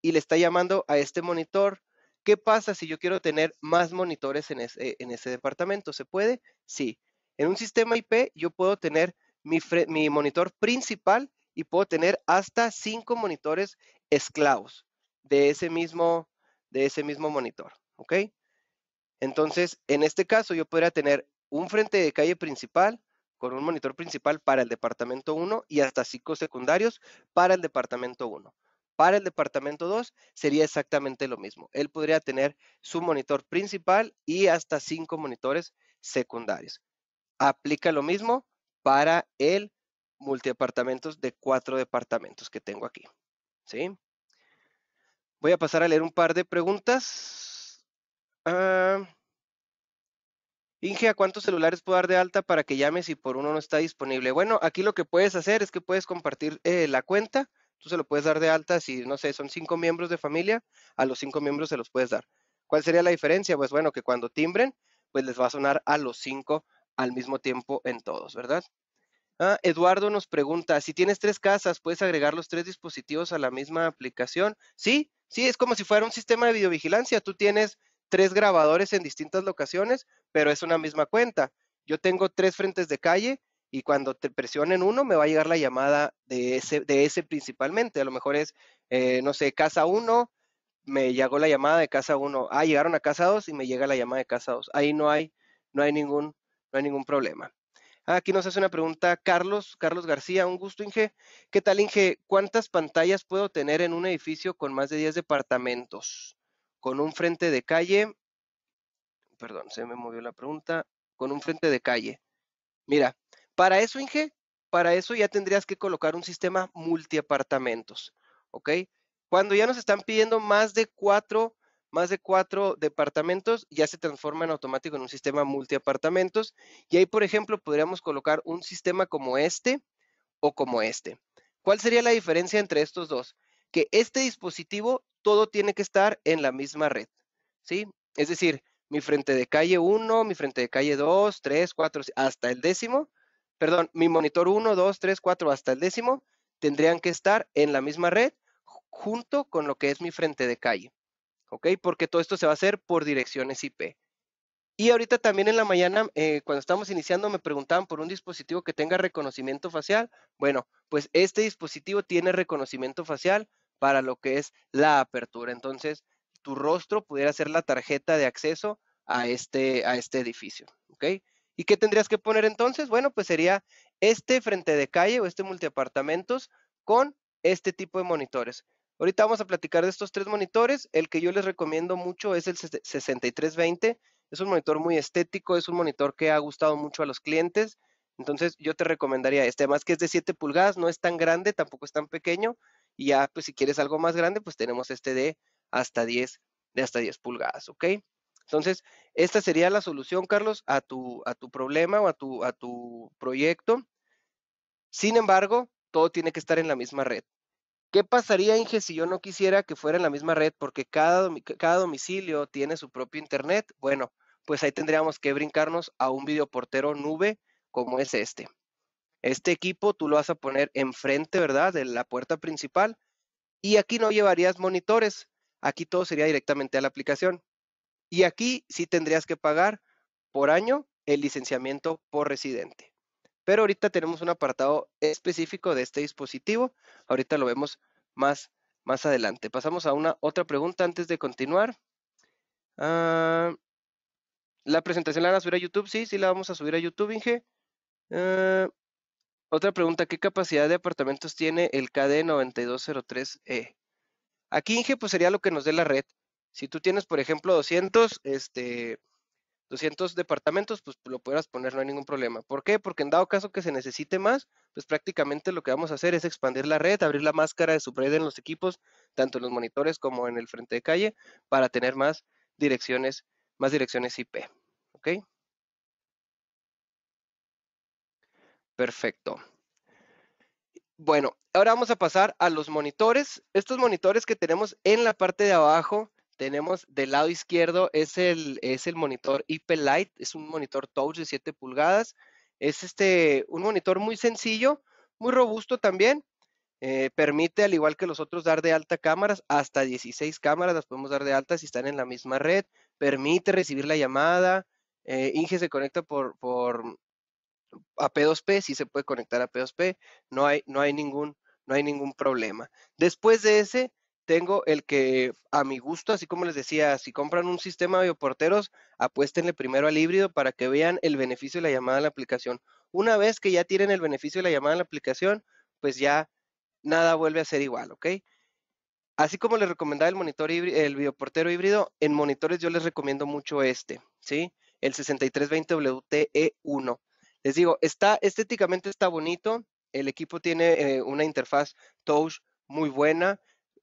y le está llamando a este monitor, ¿qué pasa si yo quiero tener más monitores en ese, en ese departamento? ¿Se puede? Sí. En un sistema IP yo puedo tener mi, monitor principal y puedo tener hasta cinco monitores esclavos de ese mismo, de ese mismo monitor. ¿Ok? Entonces, en este caso, yo podría tener un frente de calle principal con un monitor principal para el departamento 1 y hasta cinco secundarios para el departamento 1. Para el departamento 2 sería exactamente lo mismo. Él podría tener su monitor principal y hasta cinco monitores secundarios. Aplica lo mismo para el multidepartamentos de cuatro departamentos que tengo aquí. ¿sí? Voy a pasar a leer un par de preguntas. Ah. Inge, ¿a cuántos celulares puedo dar de alta para que llames si por uno no está disponible? Bueno, aquí lo que puedes hacer es que puedes compartir eh, la cuenta. Tú se lo puedes dar de alta si, no sé, son cinco miembros de familia, a los cinco miembros se los puedes dar. ¿Cuál sería la diferencia? Pues bueno, que cuando timbren, pues les va a sonar a los cinco al mismo tiempo en todos, ¿verdad? Ah, Eduardo nos pregunta, si tienes tres casas, ¿puedes agregar los tres dispositivos a la misma aplicación? Sí, sí, es como si fuera un sistema de videovigilancia. Tú tienes tres grabadores en distintas locaciones, pero es una misma cuenta. Yo tengo tres frentes de calle y cuando te presionen uno me va a llegar la llamada de ese, de ese principalmente. A lo mejor es, eh, no sé, casa 1, me llegó la llamada de casa 1. Ah, llegaron a casa 2 y me llega la llamada de casa dos, Ahí no hay, no hay ningún no hay ningún problema. Aquí nos hace una pregunta Carlos, Carlos García, un gusto Inge. ¿Qué tal Inge? ¿Cuántas pantallas puedo tener en un edificio con más de 10 departamentos? Con un frente de calle, perdón, se me movió la pregunta, con un frente de calle. Mira, para eso Inge, para eso ya tendrías que colocar un sistema multiapartamentos, ¿ok? Cuando ya nos están pidiendo más de cuatro más de cuatro departamentos, ya se transforma en automático en un sistema multiapartamentos. Y ahí, por ejemplo, podríamos colocar un sistema como este o como este. ¿Cuál sería la diferencia entre estos dos? Que este dispositivo todo tiene que estar en la misma red, ¿sí? Es decir, mi frente de calle 1, mi frente de calle 2, 3, 4, hasta el décimo, perdón, mi monitor 1, 2, 3, 4, hasta el décimo, tendrían que estar en la misma red junto con lo que es mi frente de calle. ¿ok? Porque todo esto se va a hacer por direcciones IP. Y ahorita también en la mañana, eh, cuando estamos iniciando, me preguntaban por un dispositivo que tenga reconocimiento facial. Bueno, pues este dispositivo tiene reconocimiento facial para lo que es la apertura. Entonces, tu rostro pudiera ser la tarjeta de acceso a este, a este edificio, ¿ok? ¿Y qué tendrías que poner entonces? Bueno, pues sería este frente de calle o este multiapartamentos con este tipo de monitores. Ahorita vamos a platicar de estos tres monitores. El que yo les recomiendo mucho es el 6320. Es un monitor muy estético, es un monitor que ha gustado mucho a los clientes. Entonces yo te recomendaría este, además que es de 7 pulgadas, no es tan grande, tampoco es tan pequeño. Y ya, pues si quieres algo más grande, pues tenemos este de hasta 10, de hasta pulgadas, ¿ok? Entonces, esta sería la solución, Carlos, a tu, a tu problema o a tu proyecto. Sin embargo, todo tiene que estar en la misma red. ¿Qué pasaría, Inge, si yo no quisiera que fuera en la misma red? Porque cada, cada domicilio tiene su propio Internet. Bueno, pues ahí tendríamos que brincarnos a un videoportero nube como es este. Este equipo tú lo vas a poner enfrente, ¿verdad? De la puerta principal. Y aquí no llevarías monitores. Aquí todo sería directamente a la aplicación. Y aquí sí tendrías que pagar por año el licenciamiento por residente pero ahorita tenemos un apartado específico de este dispositivo. Ahorita lo vemos más, más adelante. Pasamos a una otra pregunta antes de continuar. Ah, la presentación la van a subir a YouTube, sí, sí la vamos a subir a YouTube, Inge. Ah, otra pregunta, ¿qué capacidad de apartamentos tiene el KD9203E? Aquí, Inge, pues sería lo que nos dé la red. Si tú tienes, por ejemplo, 200, este, 200 departamentos, pues lo podrás poner, no hay ningún problema. ¿Por qué? Porque en dado caso que se necesite más, pues prácticamente lo que vamos a hacer es expandir la red, abrir la máscara de subred en los equipos, tanto en los monitores como en el frente de calle, para tener más direcciones, más direcciones IP. ¿Ok? Perfecto. Bueno, ahora vamos a pasar a los monitores. Estos monitores que tenemos en la parte de abajo tenemos del lado izquierdo es el, es el monitor IP Lite, es un monitor touch de 7 pulgadas. Es este, un monitor muy sencillo, muy robusto también. Eh, permite, al igual que los otros, dar de alta cámaras, hasta 16 cámaras las podemos dar de alta si están en la misma red. Permite recibir la llamada. Eh, Inge se conecta por, por a P2P, sí se puede conectar a P2P, no hay, no hay, ningún, no hay ningún problema. Después de ese, tengo el que a mi gusto, así como les decía, si compran un sistema de bioporteros, apuéstenle primero al híbrido para que vean el beneficio de la llamada a la aplicación. Una vez que ya tienen el beneficio de la llamada a la aplicación, pues ya nada vuelve a ser igual, ¿ok? Así como les recomendaba el monitor el bioportero híbrido, en monitores yo les recomiendo mucho este, ¿sí? El 6320WTE1. E les digo, está estéticamente está bonito, el equipo tiene eh, una interfaz touch muy buena,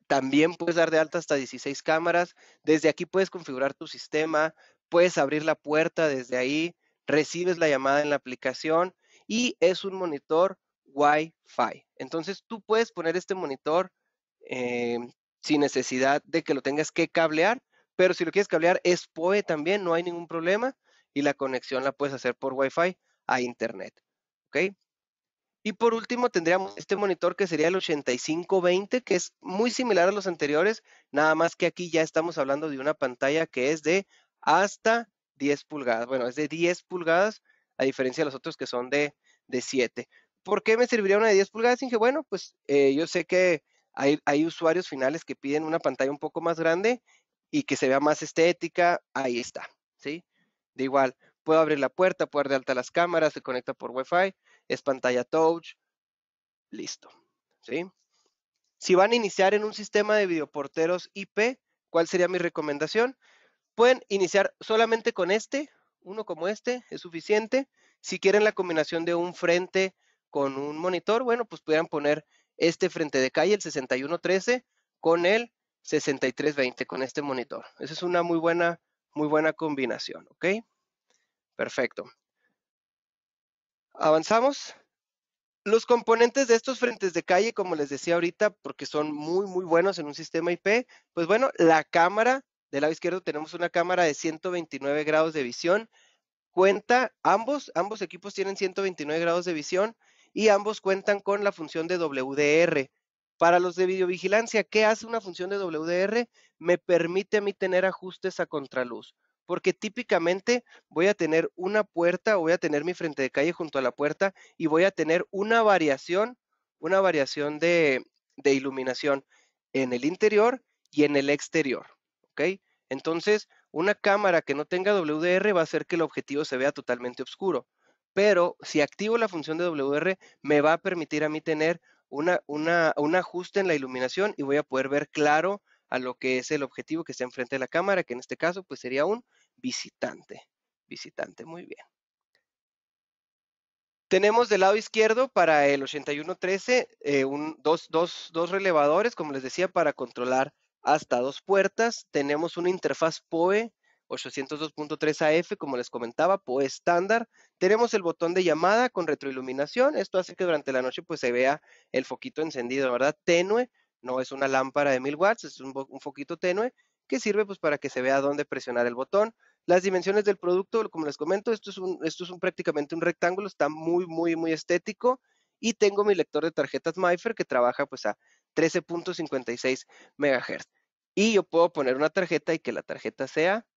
también puedes dar de alta hasta 16 cámaras. Desde aquí puedes configurar tu sistema, puedes abrir la puerta desde ahí, recibes la llamada en la aplicación y es un monitor Wi-Fi. Entonces tú puedes poner este monitor eh, sin necesidad de que lo tengas que cablear, pero si lo quieres cablear es PoE también, no hay ningún problema y la conexión la puedes hacer por Wi-Fi a Internet. ¿Ok? Y por último tendríamos este monitor que sería el 8520, que es muy similar a los anteriores, nada más que aquí ya estamos hablando de una pantalla que es de hasta 10 pulgadas. Bueno, es de 10 pulgadas, a diferencia de los otros que son de, de 7. ¿Por qué me serviría una de 10 pulgadas? Y dije, bueno, pues eh, yo sé que hay, hay, usuarios finales que piden una pantalla un poco más grande y que se vea más estética, ahí está, ¿sí? De igual, puedo abrir la puerta, puedo dar de alta las cámaras, se conecta por Wi-Fi es pantalla touch, listo. ¿sí? Si van a iniciar en un sistema de videoporteros IP, ¿cuál sería mi recomendación? Pueden iniciar solamente con este, uno como este, es suficiente. Si quieren la combinación de un frente con un monitor, bueno, pues pudieran poner este frente de calle, el 6113, con el 6320, con este monitor. Esa es una muy buena, muy buena combinación, ¿ok? Perfecto. Avanzamos. Los componentes de estos frentes de calle, como les decía ahorita, porque son muy, muy buenos en un sistema IP, pues bueno, la cámara, del lado izquierdo tenemos una cámara de 129 grados de visión, cuenta, ambos, ambos equipos tienen 129 grados de visión y ambos cuentan con la función de WDR. Para los de videovigilancia, ¿qué hace una función de WDR? Me permite a mí tener ajustes a contraluz porque típicamente voy a tener una puerta, voy a tener mi frente de calle junto a la puerta y voy a tener una variación, una variación de, iluminación en el interior y en el exterior, Entonces, una cámara que no tenga WDR va a hacer que el objetivo se vea totalmente oscuro, pero si activo la función de WDR, me va a permitir a mí tener un ajuste en la iluminación y voy a poder ver claro a lo que es el objetivo que está enfrente de la cámara, que en este caso pues sería un visitante. Visitante, muy bien. Tenemos del lado izquierdo para el 8113 eh, dos, relevadores, como les decía, para controlar hasta dos puertas. Tenemos una interfaz POE 802.3 AF, como les comentaba, POE estándar. Tenemos el botón de llamada con retroiluminación. Esto hace que durante la noche pues, se vea el foquito encendido, ¿verdad? Tenue, no es una lámpara de 1000 watts, es un, un foquito tenue que sirve pues, para que se vea dónde presionar el botón. Las dimensiones del producto, como les comento, esto es, esto es un, prácticamente un rectángulo, está muy, muy, muy estético. Y tengo mi lector de tarjetas Mifer que trabaja pues a 13.56 MHz. Y yo puedo poner una tarjeta y que la tarjeta sea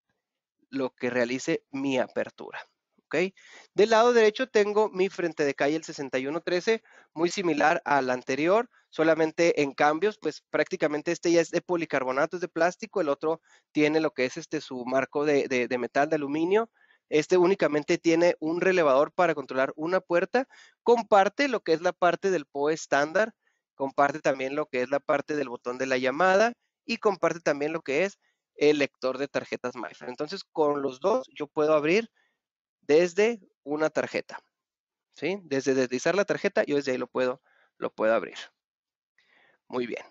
lo que realice mi apertura. ¿ok? Del lado derecho tengo mi frente de calle el 6113, muy similar al anterior, solamente en cambios, pues prácticamente este ya es de policarbonato, es de plástico, el otro tiene lo que es este su marco de, metal, de aluminio, este únicamente tiene un relevador para controlar una puerta, comparte lo que es la parte del POE estándar, comparte también lo que es la parte del botón de la llamada y comparte también lo que es el lector de tarjetas MyFair. Entonces, con los dos yo puedo abrir desde una tarjeta. ¿sí? Desde deslizar la tarjeta, yo desde ahí lo puedo, lo puedo abrir. Muy bien.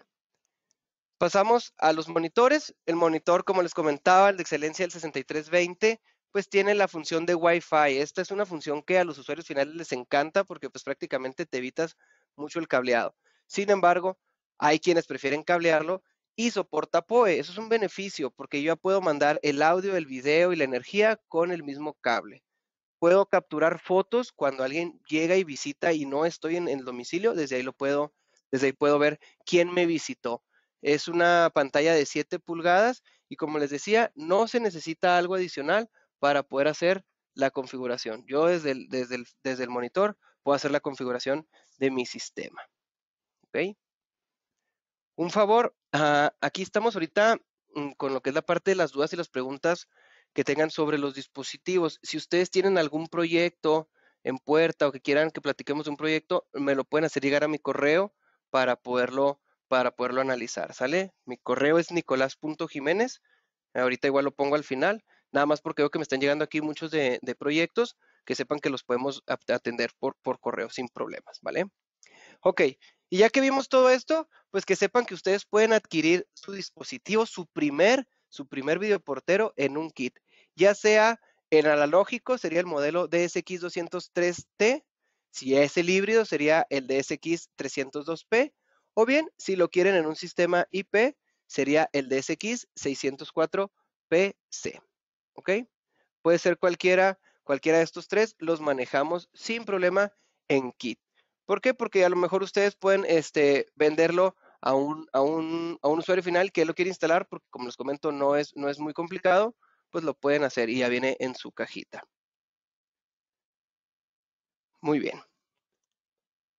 Pasamos a los monitores. El monitor, como les comentaba, el de excelencia del 6320, pues tiene la función de Wi-Fi. Esta es una función que a los usuarios finales les encanta porque pues prácticamente te evitas mucho el cableado. Sin embargo, hay quienes prefieren cablearlo y soporta PoE. Eso es un beneficio porque yo ya puedo mandar el audio, el video y la energía con el mismo cable puedo capturar fotos cuando alguien llega y visita y no estoy en, el domicilio, desde ahí lo puedo, desde ahí puedo ver quién me visitó. Es una pantalla de 7 pulgadas y como les decía, no se necesita algo adicional para poder hacer la configuración. Yo desde el, desde desde el monitor puedo hacer la configuración de mi sistema. Un favor, ah, aquí estamos ahorita mm, con lo que es la parte de las dudas y las preguntas que tengan sobre los dispositivos. Si ustedes tienen algún proyecto en puerta o que quieran que platiquemos de un proyecto, me lo pueden hacer llegar a mi correo para poderlo, para poderlo analizar, ¿sale? Mi correo es nicolás.jiménez, ahorita igual lo pongo al final, nada más porque veo que me están llegando aquí muchos de, proyectos, que sepan que los podemos atender por, por correo sin problemas, ¿vale? Ok, y ya que vimos todo esto, pues que sepan que ustedes pueden adquirir su dispositivo, su primer su primer videoportero en un kit, ya sea en analógico sería el modelo DSX203T, si es el híbrido sería el DSX302P, o bien si lo quieren en un sistema IP sería el DSX604PC. ¿Ok? Puede ser cualquiera, cualquiera de estos tres, los manejamos sin problema en kit. ¿Por qué? Porque a lo mejor ustedes pueden este, venderlo a un, usuario final que lo quiere instalar, porque como les comento, no es, no es muy complicado, pues lo pueden hacer y ya viene en su cajita. Muy bien.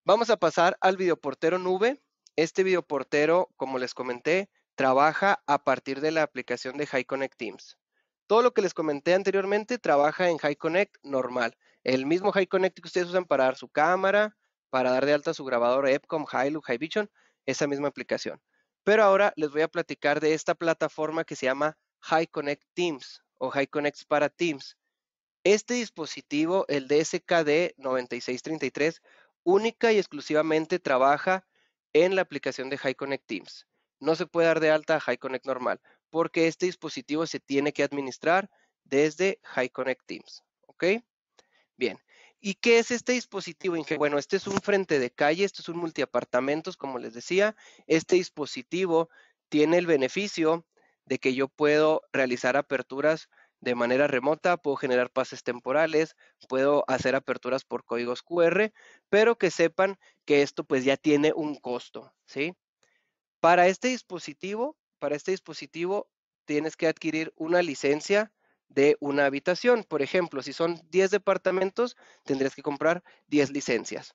Vamos a pasar al videoportero nube. Este videoportero, como les comenté, trabaja a partir de la aplicación de High Connect Teams. Todo lo que les comenté anteriormente trabaja en High Connect normal. El mismo High Connect que ustedes usan para dar su cámara, para dar de alta su grabador Epcom, Hilux, Hivision, esa misma aplicación. Pero ahora les voy a platicar de esta plataforma que se llama High Connect Teams o High Connect para Teams. Este dispositivo, el DSKD 9633, única y exclusivamente trabaja en la aplicación de High Connect Teams. No se puede dar de alta a High Connect normal porque este dispositivo se tiene que administrar desde High Connect Teams. ¿Ok? Bien, ¿Y qué es este dispositivo, Bueno, este es un frente de calle, esto es un multiapartamentos, como les decía. Este dispositivo tiene el beneficio de que yo puedo realizar aperturas de manera remota, puedo generar pases temporales, puedo hacer aperturas por códigos QR, pero que sepan que esto pues ya tiene un costo, ¿sí? Para este dispositivo, para este dispositivo tienes que adquirir una licencia de una habitación. Por ejemplo, si son 10 departamentos, tendrías que comprar 10 licencias.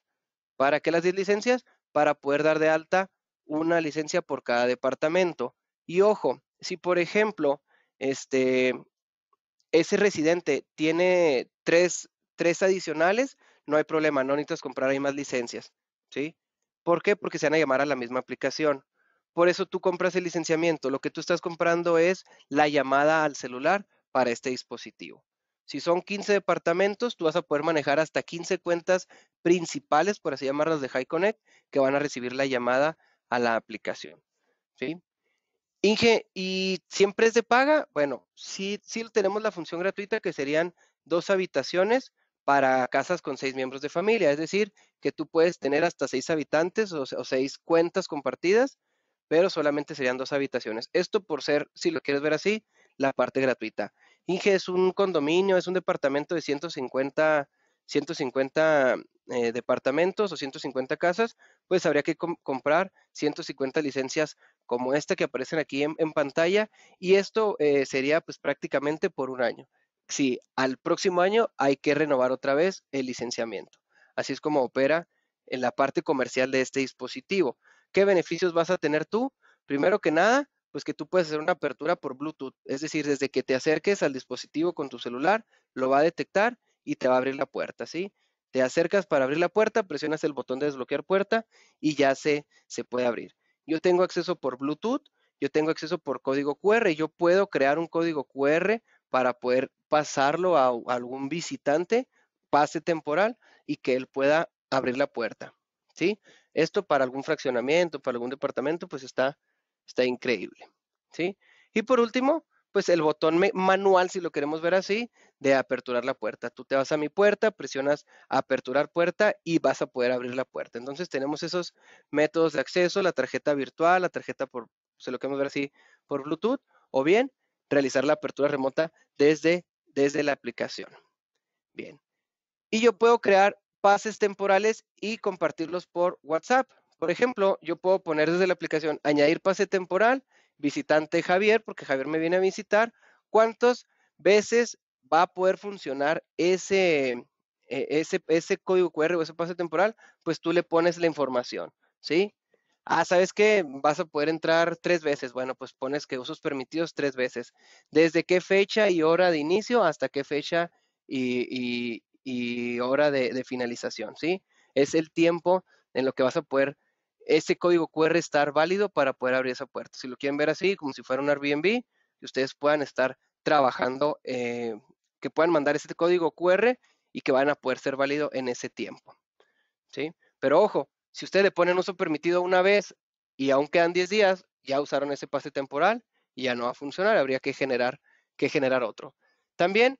¿Para qué las 10 licencias? Para poder dar de alta una licencia por cada departamento. Y ojo, si por ejemplo, este, ese residente tiene tres, adicionales, no hay problema, no necesitas comprar ahí más licencias. ¿Sí? ¿Por qué? Porque se van a llamar a la misma aplicación. Por eso tú compras el licenciamiento. Lo que tú estás comprando es la llamada al celular para este dispositivo. Si son 15 departamentos, tú vas a poder manejar hasta 15 cuentas principales, por así llamarlas, de High que van a recibir la llamada a la aplicación. ¿sí? Inge, ¿y siempre es de paga? Bueno, sí, sí tenemos la función gratuita que serían dos habitaciones para casas con seis miembros de familia, es decir, que tú puedes tener hasta seis habitantes o, o seis cuentas compartidas, pero solamente serían dos habitaciones. Esto por ser, si lo quieres ver así, la parte gratuita. Inge es un condominio, es un departamento de 150, 150 eh, departamentos o 150 casas, pues habría que comprar 150 licencias como esta que aparecen aquí en, pantalla y esto eh, sería pues prácticamente por un año. Si al próximo año hay que renovar otra vez el licenciamiento. Así es como opera en la parte comercial de este dispositivo. ¿Qué beneficios vas a tener tú? Primero que nada, pues que tú puedes hacer una apertura por Bluetooth. Es decir, desde que te acerques al dispositivo con tu celular, lo va a detectar y te va a abrir la puerta, ¿sí? Te acercas para abrir la puerta, presionas el botón de desbloquear puerta y ya se, se puede abrir. Yo tengo acceso por Bluetooth, yo tengo acceso por código QR, yo puedo crear un código QR para poder pasarlo a, a algún visitante, pase temporal, y que él pueda abrir la puerta, ¿sí? Esto para algún fraccionamiento, para algún departamento, pues está Está increíble. ¿sí? Y por último, pues el botón manual, si lo queremos ver así, de aperturar la puerta. Tú te vas a mi puerta, presionas aperturar puerta y vas a poder abrir la puerta. Entonces tenemos esos métodos de acceso, la tarjeta virtual, la tarjeta por, se lo queremos ver así, por Bluetooth, o bien realizar la apertura remota desde, desde la aplicación. Bien. Y yo puedo crear pases temporales y compartirlos por WhatsApp. Por ejemplo, yo puedo poner desde la aplicación añadir pase temporal, visitante Javier, porque Javier me viene a visitar. ¿Cuántas veces va a poder funcionar e, ese, ese, código QR o ese pase temporal? Pues tú le pones la información, ¿sí? Ah, ¿sabes qué? Vas a poder entrar tres veces. Bueno, pues pones que usos permitidos tres veces. ¿Desde qué fecha y hora de inicio hasta qué fecha y, hora de, de, finalización? ¿Sí? Es el tiempo en lo que vas a poder ese código QR estar válido para poder abrir esa puerta. Si lo quieren ver así, como si fuera un Airbnb, que ustedes puedan estar trabajando, eh, que puedan mandar ese código QR y que van a poder ser válido en ese tiempo. ¿sí? Pero ojo, si ustedes le ponen uso permitido una vez y aún quedan 10 días, ya usaron ese pase temporal y ya no va a funcionar, habría que generar, que generar otro. También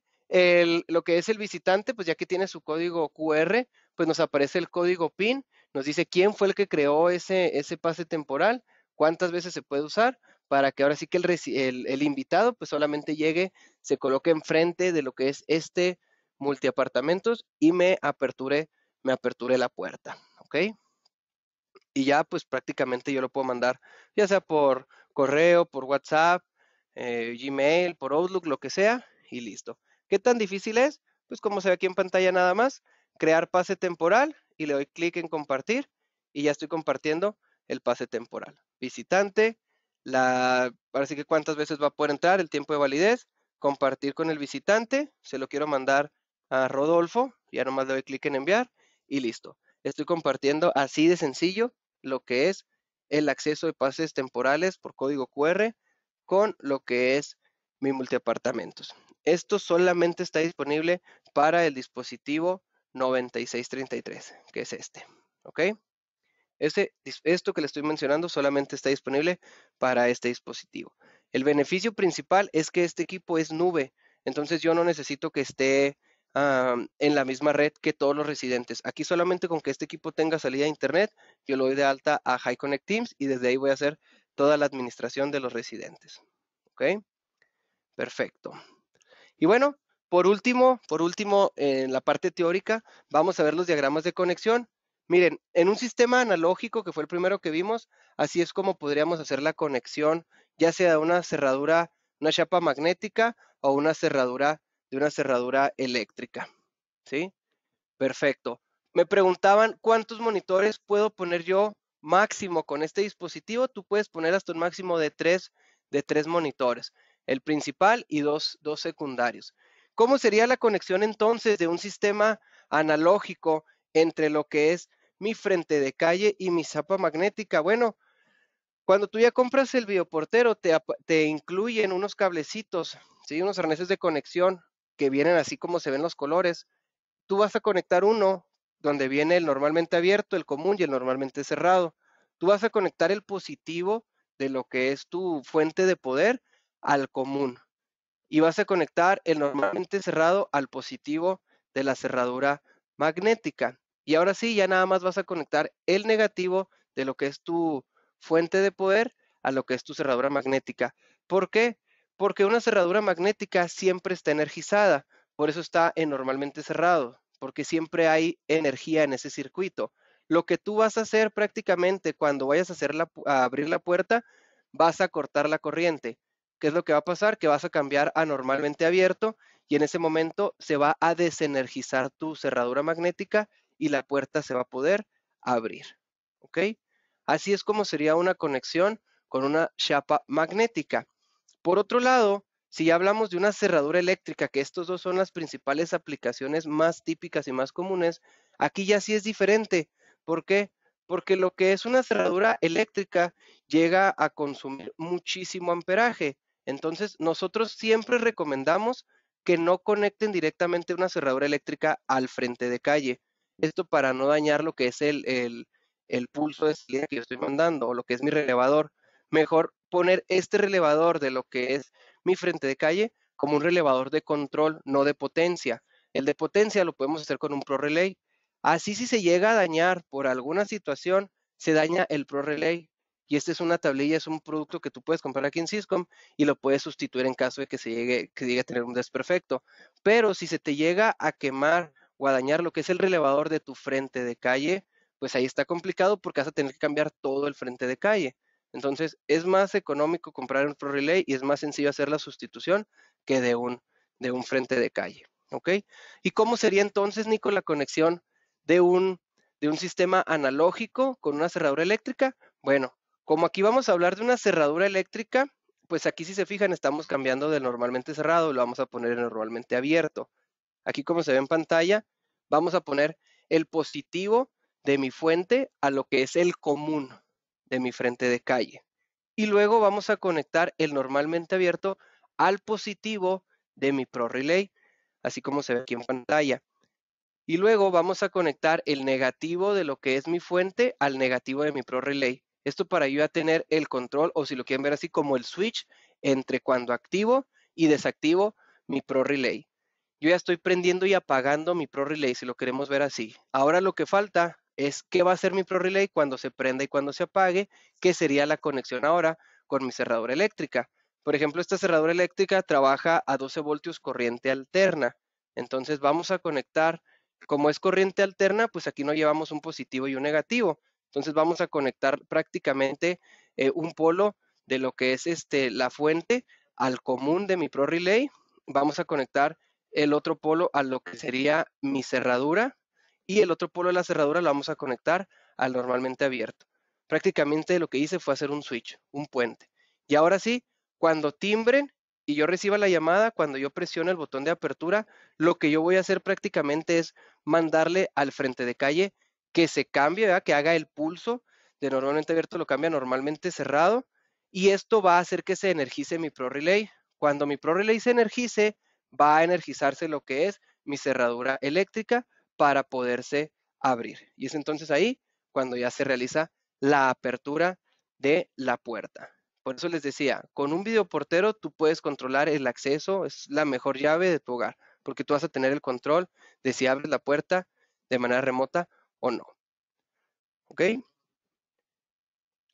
lo que es el visitante, pues ya que tiene su código QR, pues nos aparece el código PIN nos dice quién fue el que creó ese, ese pase temporal, cuántas veces se puede usar, para que ahora sí que el, invitado pues solamente llegue, se coloque enfrente de lo que es este multiapartamentos y me aperture, me la puerta, ¿ok? Y ya pues prácticamente yo lo puedo mandar, ya sea por correo, por WhatsApp, eh, Gmail, por Outlook, lo que sea, y listo. ¿Qué tan difícil es? Pues como se ve aquí en pantalla nada más, crear pase temporal, y le doy clic en compartir y ya estoy compartiendo el pase temporal. Visitante, la, ahora sí que cuántas veces va a poder entrar, el tiempo de validez, compartir con el visitante, se lo quiero mandar a Rodolfo, ya nomás le doy clic en enviar y listo. Estoy compartiendo así de sencillo lo que es el acceso de pases temporales por código QR con lo que es mi multiapartamentos. Esto solamente está disponible para el dispositivo 9633, que es este. ¿Ok? Este, esto que le estoy mencionando solamente está disponible para este dispositivo. El beneficio principal es que este equipo es nube, entonces yo no necesito que esté en la misma red que todos los residentes. Aquí solamente con que este equipo tenga salida a internet, yo lo doy de alta a High Connect Teams y desde ahí voy a hacer toda la administración de los residentes. ¿Ok? Perfecto. Y bueno, por último, por último, en la parte teórica, vamos a ver los diagramas de conexión. Miren, en un sistema analógico, que fue el primero que vimos, así es como podríamos hacer la conexión, ya sea de una cerradura, una chapa magnética o una cerradura de una cerradura eléctrica. ¿Sí? Perfecto. Me preguntaban cuántos monitores puedo poner yo máximo con este dispositivo. Tú puedes poner hasta un máximo de tres, de monitores, el principal y dos secundarios. ¿Cómo sería la conexión entonces de un sistema analógico entre lo que es mi frente de calle y mi zapa magnética? Bueno, cuando tú ya compras el bioportero, te, incluyen unos cablecitos, ¿sí? unos arneses de conexión que vienen así como se ven los colores. Tú vas a conectar uno donde viene el normalmente abierto, el común y el normalmente cerrado. Tú vas a conectar el positivo de lo que es tu fuente de poder al común y vas a conectar el normalmente cerrado al positivo de la cerradura magnética. Y ahora sí, ya nada más vas a conectar el negativo de lo que es tu fuente de poder a lo que es tu cerradura magnética. ¿Por qué? Porque una cerradura magnética siempre está energizada, por eso está en normalmente cerrado, porque siempre hay energía en ese circuito. Lo que tú vas a hacer prácticamente cuando vayas a, hacer a abrir la puerta, vas a cortar la corriente. ¿qué es lo que va a pasar? Que vas a cambiar a normalmente abierto y en ese momento se va a desenergizar tu cerradura magnética y la puerta se va a poder abrir. ¿Ok? Así es como sería una conexión con una chapa magnética. Por otro lado, si ya hablamos de una cerradura eléctrica, que estos dos son las principales aplicaciones más típicas y más comunes, aquí ya sí es diferente. ¿Por qué? Porque lo que es una cerradura eléctrica llega a consumir muchísimo amperaje. Entonces, nosotros siempre recomendamos que no conecten directamente una cerradura eléctrica al frente de calle. Esto para no dañar lo que es el, el, el pulso de salida que yo estoy mandando o lo que es mi relevador. Mejor poner este relevador de lo que es mi frente de calle como un relevador de control, no de potencia. El de potencia lo podemos hacer con un Pro Relay. Así si se llega a dañar por alguna situación, se daña el Pro y esta es una tablilla, es un producto que tú puedes comprar aquí en Syscom y lo puedes sustituir en caso de que se llegue, que llegue a tener un desperfecto. Pero si se te llega a quemar o a dañar lo que es el relevador de tu frente de calle, pues ahí está complicado porque vas a tener que cambiar todo el frente de calle. Entonces, es más económico comprar un Pro Relay y es más sencillo hacer la sustitución que de un, de un frente de calle. ¿Ok? ¿Y cómo sería entonces, Nico, la conexión de un, de un sistema analógico con una cerradura eléctrica? Bueno, como aquí vamos a hablar de una cerradura eléctrica, pues aquí si se fijan estamos cambiando de normalmente cerrado, lo vamos a poner en normalmente abierto. Aquí como se ve en pantalla, vamos a poner el positivo de mi fuente a lo que es el común de mi frente de calle. Y luego vamos a conectar el normalmente abierto al positivo de mi Pro Relay, así como se ve aquí en pantalla. Y luego vamos a conectar el negativo de lo que es mi fuente al negativo de mi Pro Relay. Esto para yo a tener el control o si lo quieren ver así como el switch entre cuando activo y desactivo mi Pro Relay. Yo ya estoy prendiendo y apagando mi Pro Relay si lo queremos ver así. Ahora lo que falta es qué va a ser mi Pro Relay cuando se prenda y cuando se apague, qué sería la conexión ahora con mi cerradura eléctrica. Por ejemplo, esta cerradura eléctrica trabaja a 12 voltios corriente alterna. Entonces vamos a conectar, como es corriente alterna, pues aquí no llevamos un positivo y un negativo. Entonces vamos a conectar prácticamente eh, un polo de lo que es este, la fuente al común de mi Pro Relay. Vamos a conectar el otro polo a lo que sería mi cerradura y el otro polo de la cerradura lo vamos a conectar al normalmente abierto. Prácticamente lo que hice fue hacer un switch, un puente. Y ahora sí, cuando timbren y yo reciba la llamada, cuando yo presione el botón de apertura, lo que yo voy a hacer prácticamente es mandarle al frente de calle que se cambie, que haga el pulso, de normalmente abierto lo cambia normalmente cerrado, y esto va a hacer que se energice mi Pro Relay. Cuando mi Pro Relay se energice, va a energizarse lo que es mi cerradura eléctrica para poderse abrir. Y es entonces ahí cuando ya se realiza la apertura de la puerta. Por eso les decía, con un videoportero tú puedes controlar el acceso, es la mejor llave de tu hogar, porque tú vas a tener el control de si abres la puerta de manera remota o no. ¿Ok?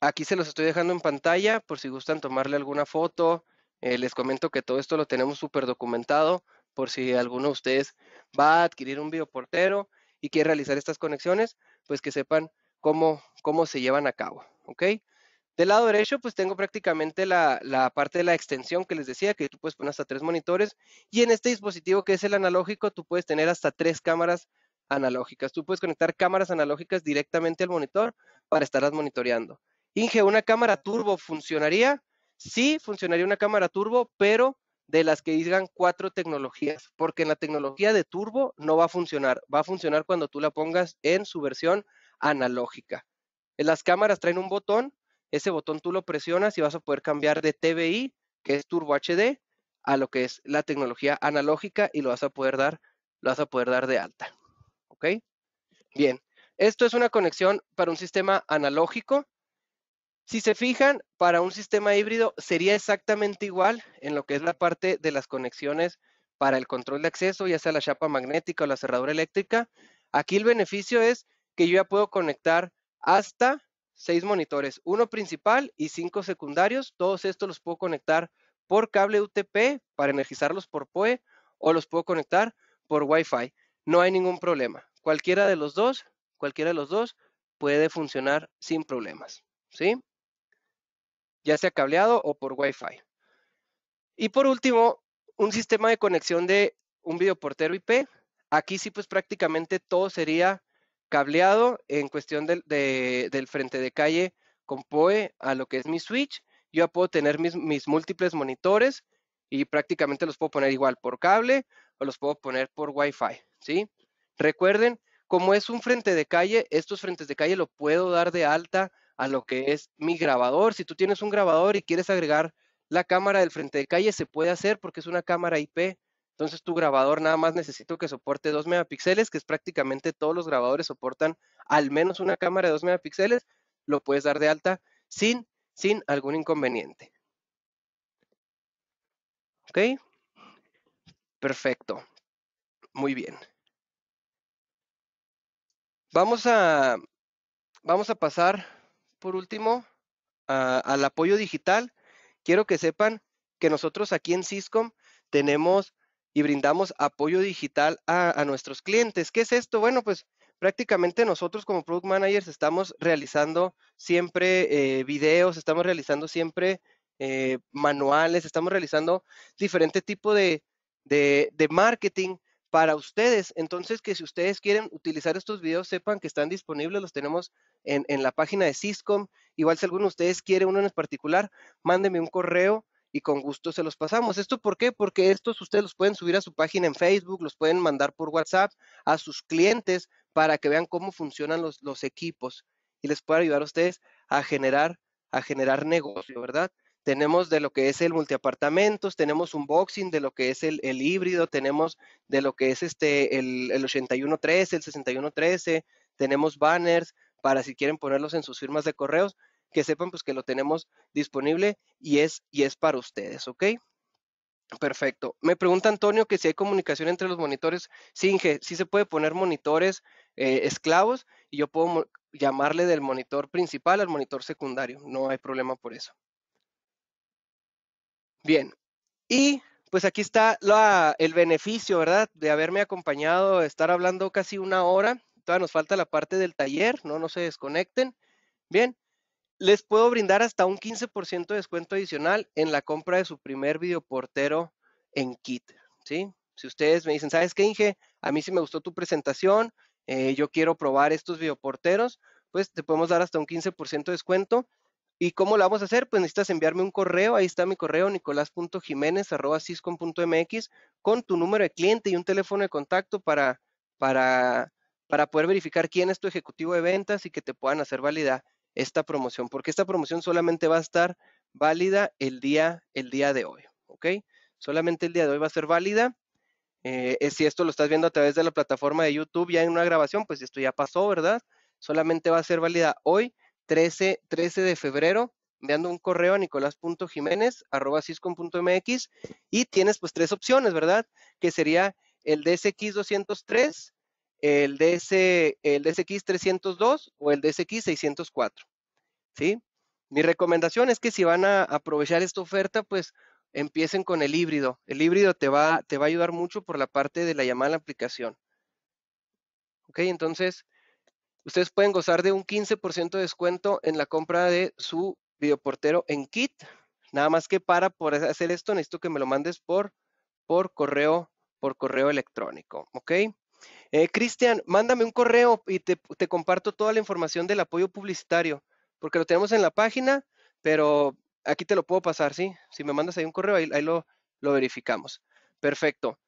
Aquí se los estoy dejando en pantalla por si gustan tomarle alguna foto. Eh, les comento que todo esto lo tenemos súper documentado por si alguno de ustedes va a adquirir un bioportero y quiere realizar estas conexiones, pues que sepan cómo, cómo se llevan a cabo. ¿Ok? Del lado derecho, pues tengo prácticamente la, la, parte de la extensión que les decía, que tú puedes poner hasta tres monitores. Y en este dispositivo que es el analógico, tú puedes tener hasta tres cámaras analógicas. Tú puedes conectar cámaras analógicas directamente al monitor para estarlas monitoreando. Inge, ¿una cámara turbo funcionaría? Sí, funcionaría una cámara turbo, pero de las que digan cuatro tecnologías, porque en la tecnología de turbo no va a funcionar, va a funcionar cuando tú la pongas en su versión analógica. En eh, Las cámaras traen un botón, ese botón tú lo presionas y vas a poder cambiar de TBI, que es Turbo HD, a lo que es la tecnología analógica y lo vas a poder dar, lo vas a poder dar de alta. ¿ok? Bien, esto es una conexión para un sistema analógico. Si se fijan, para un sistema híbrido sería exactamente igual en lo que es la parte de las conexiones para el control de acceso, ya sea la chapa magnética o la cerradura eléctrica. Aquí el beneficio es que yo ya puedo conectar hasta seis monitores, uno principal y cinco secundarios. Todos estos los puedo conectar por cable UTP para energizarlos por PoE o los puedo conectar por Wi-Fi. No hay ningún problema, Cualquiera de los dos, cualquiera de los dos puede funcionar sin problemas, ¿sí? Ya sea cableado o por Wi-Fi. Y por último, un sistema de conexión de un videoportero IP. Aquí sí, pues prácticamente todo sería cableado en cuestión del, frente de calle con PoE a lo que es mi switch. Yo ya puedo tener mis, mis múltiples monitores y prácticamente los puedo poner igual por cable o los puedo poner por Wi-Fi, ¿sí? Recuerden, como es un frente de calle, estos frentes de calle lo puedo dar de alta a lo que es mi grabador. Si tú tienes un grabador y quieres agregar la cámara del frente de calle, se puede hacer porque es una cámara IP. Entonces tu grabador nada más necesito que soporte 2 megapíxeles, que es prácticamente todos los grabadores soportan al menos una cámara de 2 megapíxeles. Lo puedes dar de alta sin, sin algún inconveniente. ¿Ok? Perfecto. Muy bien. Vamos a, vamos a pasar, por último, al apoyo digital. Quiero que sepan que nosotros aquí en Cisco tenemos y brindamos apoyo digital a, nuestros clientes. ¿Qué es esto? Bueno, pues prácticamente nosotros como Product Managers estamos realizando siempre eh, videos, estamos realizando siempre eh, manuales, estamos realizando diferente tipo de, de marketing para ustedes. Entonces, que si ustedes quieren utilizar estos videos, sepan que están disponibles, los tenemos en, la página de Syscom. Igual si alguno de ustedes quiere uno en particular, mándenme un correo y con gusto se los pasamos. ¿Esto por qué? Porque estos ustedes los pueden subir a su página en Facebook, los pueden mandar por WhatsApp a sus clientes para que vean cómo funcionan los, los equipos y les pueda ayudar a ustedes a generar, a generar negocio, ¿verdad? tenemos de lo que es el multiapartamentos, tenemos un boxing de lo que es el, híbrido, tenemos de lo que es este el, 8113, el 6113, tenemos banners para si quieren ponerlos en sus firmas de correos, que sepan pues que lo tenemos disponible y es, y es para ustedes, ¿ok? Perfecto. Me pregunta Antonio que si hay comunicación entre los monitores. Sí, Inge, sí se puede poner monitores eh, esclavos y yo puedo llamarle del monitor principal al monitor secundario. No hay problema por eso. Bien, y pues aquí está el beneficio, ¿verdad? De haberme acompañado, de estar hablando casi una hora. Todavía nos falta la parte del taller, no, no se desconecten. Bien, les puedo brindar hasta un 15% de descuento adicional en la compra de su primer videoportero en kit, ¿sí? Si ustedes me dicen, ¿sabes qué, Inge? A mí sí me gustó tu presentación, eh, yo quiero probar estos videoporteros, pues te podemos dar hasta un 15% de descuento. ¿Y cómo la vamos a hacer? Pues necesitas enviarme un correo, ahí está mi correo, nicolás.jiménez.ciscom.mx, con tu número de cliente y un teléfono de contacto para, para, para poder verificar quién es tu ejecutivo de ventas y que te puedan hacer válida esta promoción, porque esta promoción solamente va a estar válida el día, el día de hoy, ¿ok? Solamente el día de hoy va a ser válida. Eh, eh, si esto lo estás viendo a través de la plataforma de YouTube ya en una grabación, pues esto ya pasó, ¿verdad? Solamente va a ser válida hoy 13, 13 de febrero, enviando un correo a nicolás.jiménez.mx y tienes pues tres opciones, ¿verdad? Que sería el DSX203, el, DS, el DSX302 o el DSX604, ¿sí? Mi recomendación es que si van a aprovechar esta oferta, pues empiecen con el híbrido. El híbrido te va, te va a ayudar mucho por la parte de la llamada a la aplicación. Ok, entonces, ustedes pueden gozar de un 15% de descuento en la compra de su videoportero en kit. Nada más que para poder hacer esto necesito que me lo mandes por, por correo por correo electrónico, ¿ok? Eh, Cristian, mándame un correo y te, comparto toda la información del apoyo publicitario, porque lo tenemos en la página, pero aquí te lo puedo pasar, ¿sí? Si me mandas ahí un correo, ahí, ahí lo, lo verificamos. Perfecto.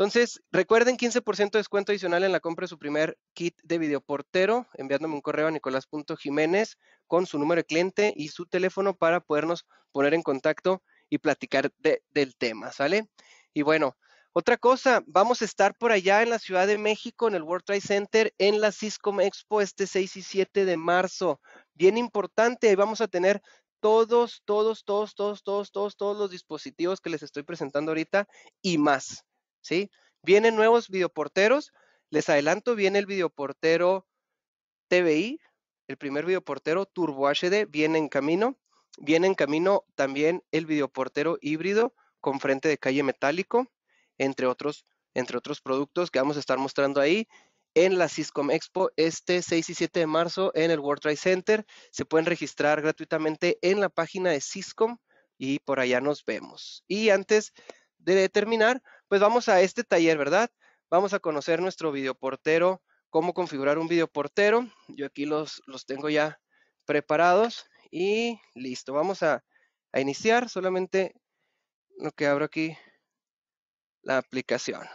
Entonces, recuerden 15% de descuento adicional en la compra de su primer kit de videoportero, enviándome un correo a nicolás.jiménez con su número de cliente y su teléfono para podernos poner en contacto y platicar del tema, ¿sale? Y bueno, otra cosa, vamos a estar por allá en la Ciudad de México, en el World Trade Center, en la Ciscom Expo este 6 y 7 de marzo. Bien importante, ahí vamos a tener todos, todos, todos, todos, todos, todos, todos los dispositivos que les estoy presentando ahorita y más. ¿sí? Vienen nuevos videoporteros. Les adelanto, viene el videoportero TVI, el primer videoportero Turbo HD, viene en camino. Viene en camino también el videoportero híbrido con frente de calle metálico, entre otros, entre otros productos que vamos a estar mostrando ahí en la Syscom Expo este 6 y 7 de marzo en el World Trade Center. Se pueden registrar gratuitamente en la página de Syscom y por allá nos vemos. Y antes de determinar, pues vamos a este taller, ¿verdad? Vamos a conocer nuestro videoportero, cómo configurar un videoportero. Yo aquí los, tengo ya preparados y listo. Vamos a iniciar solamente lo que abro aquí, la aplicación.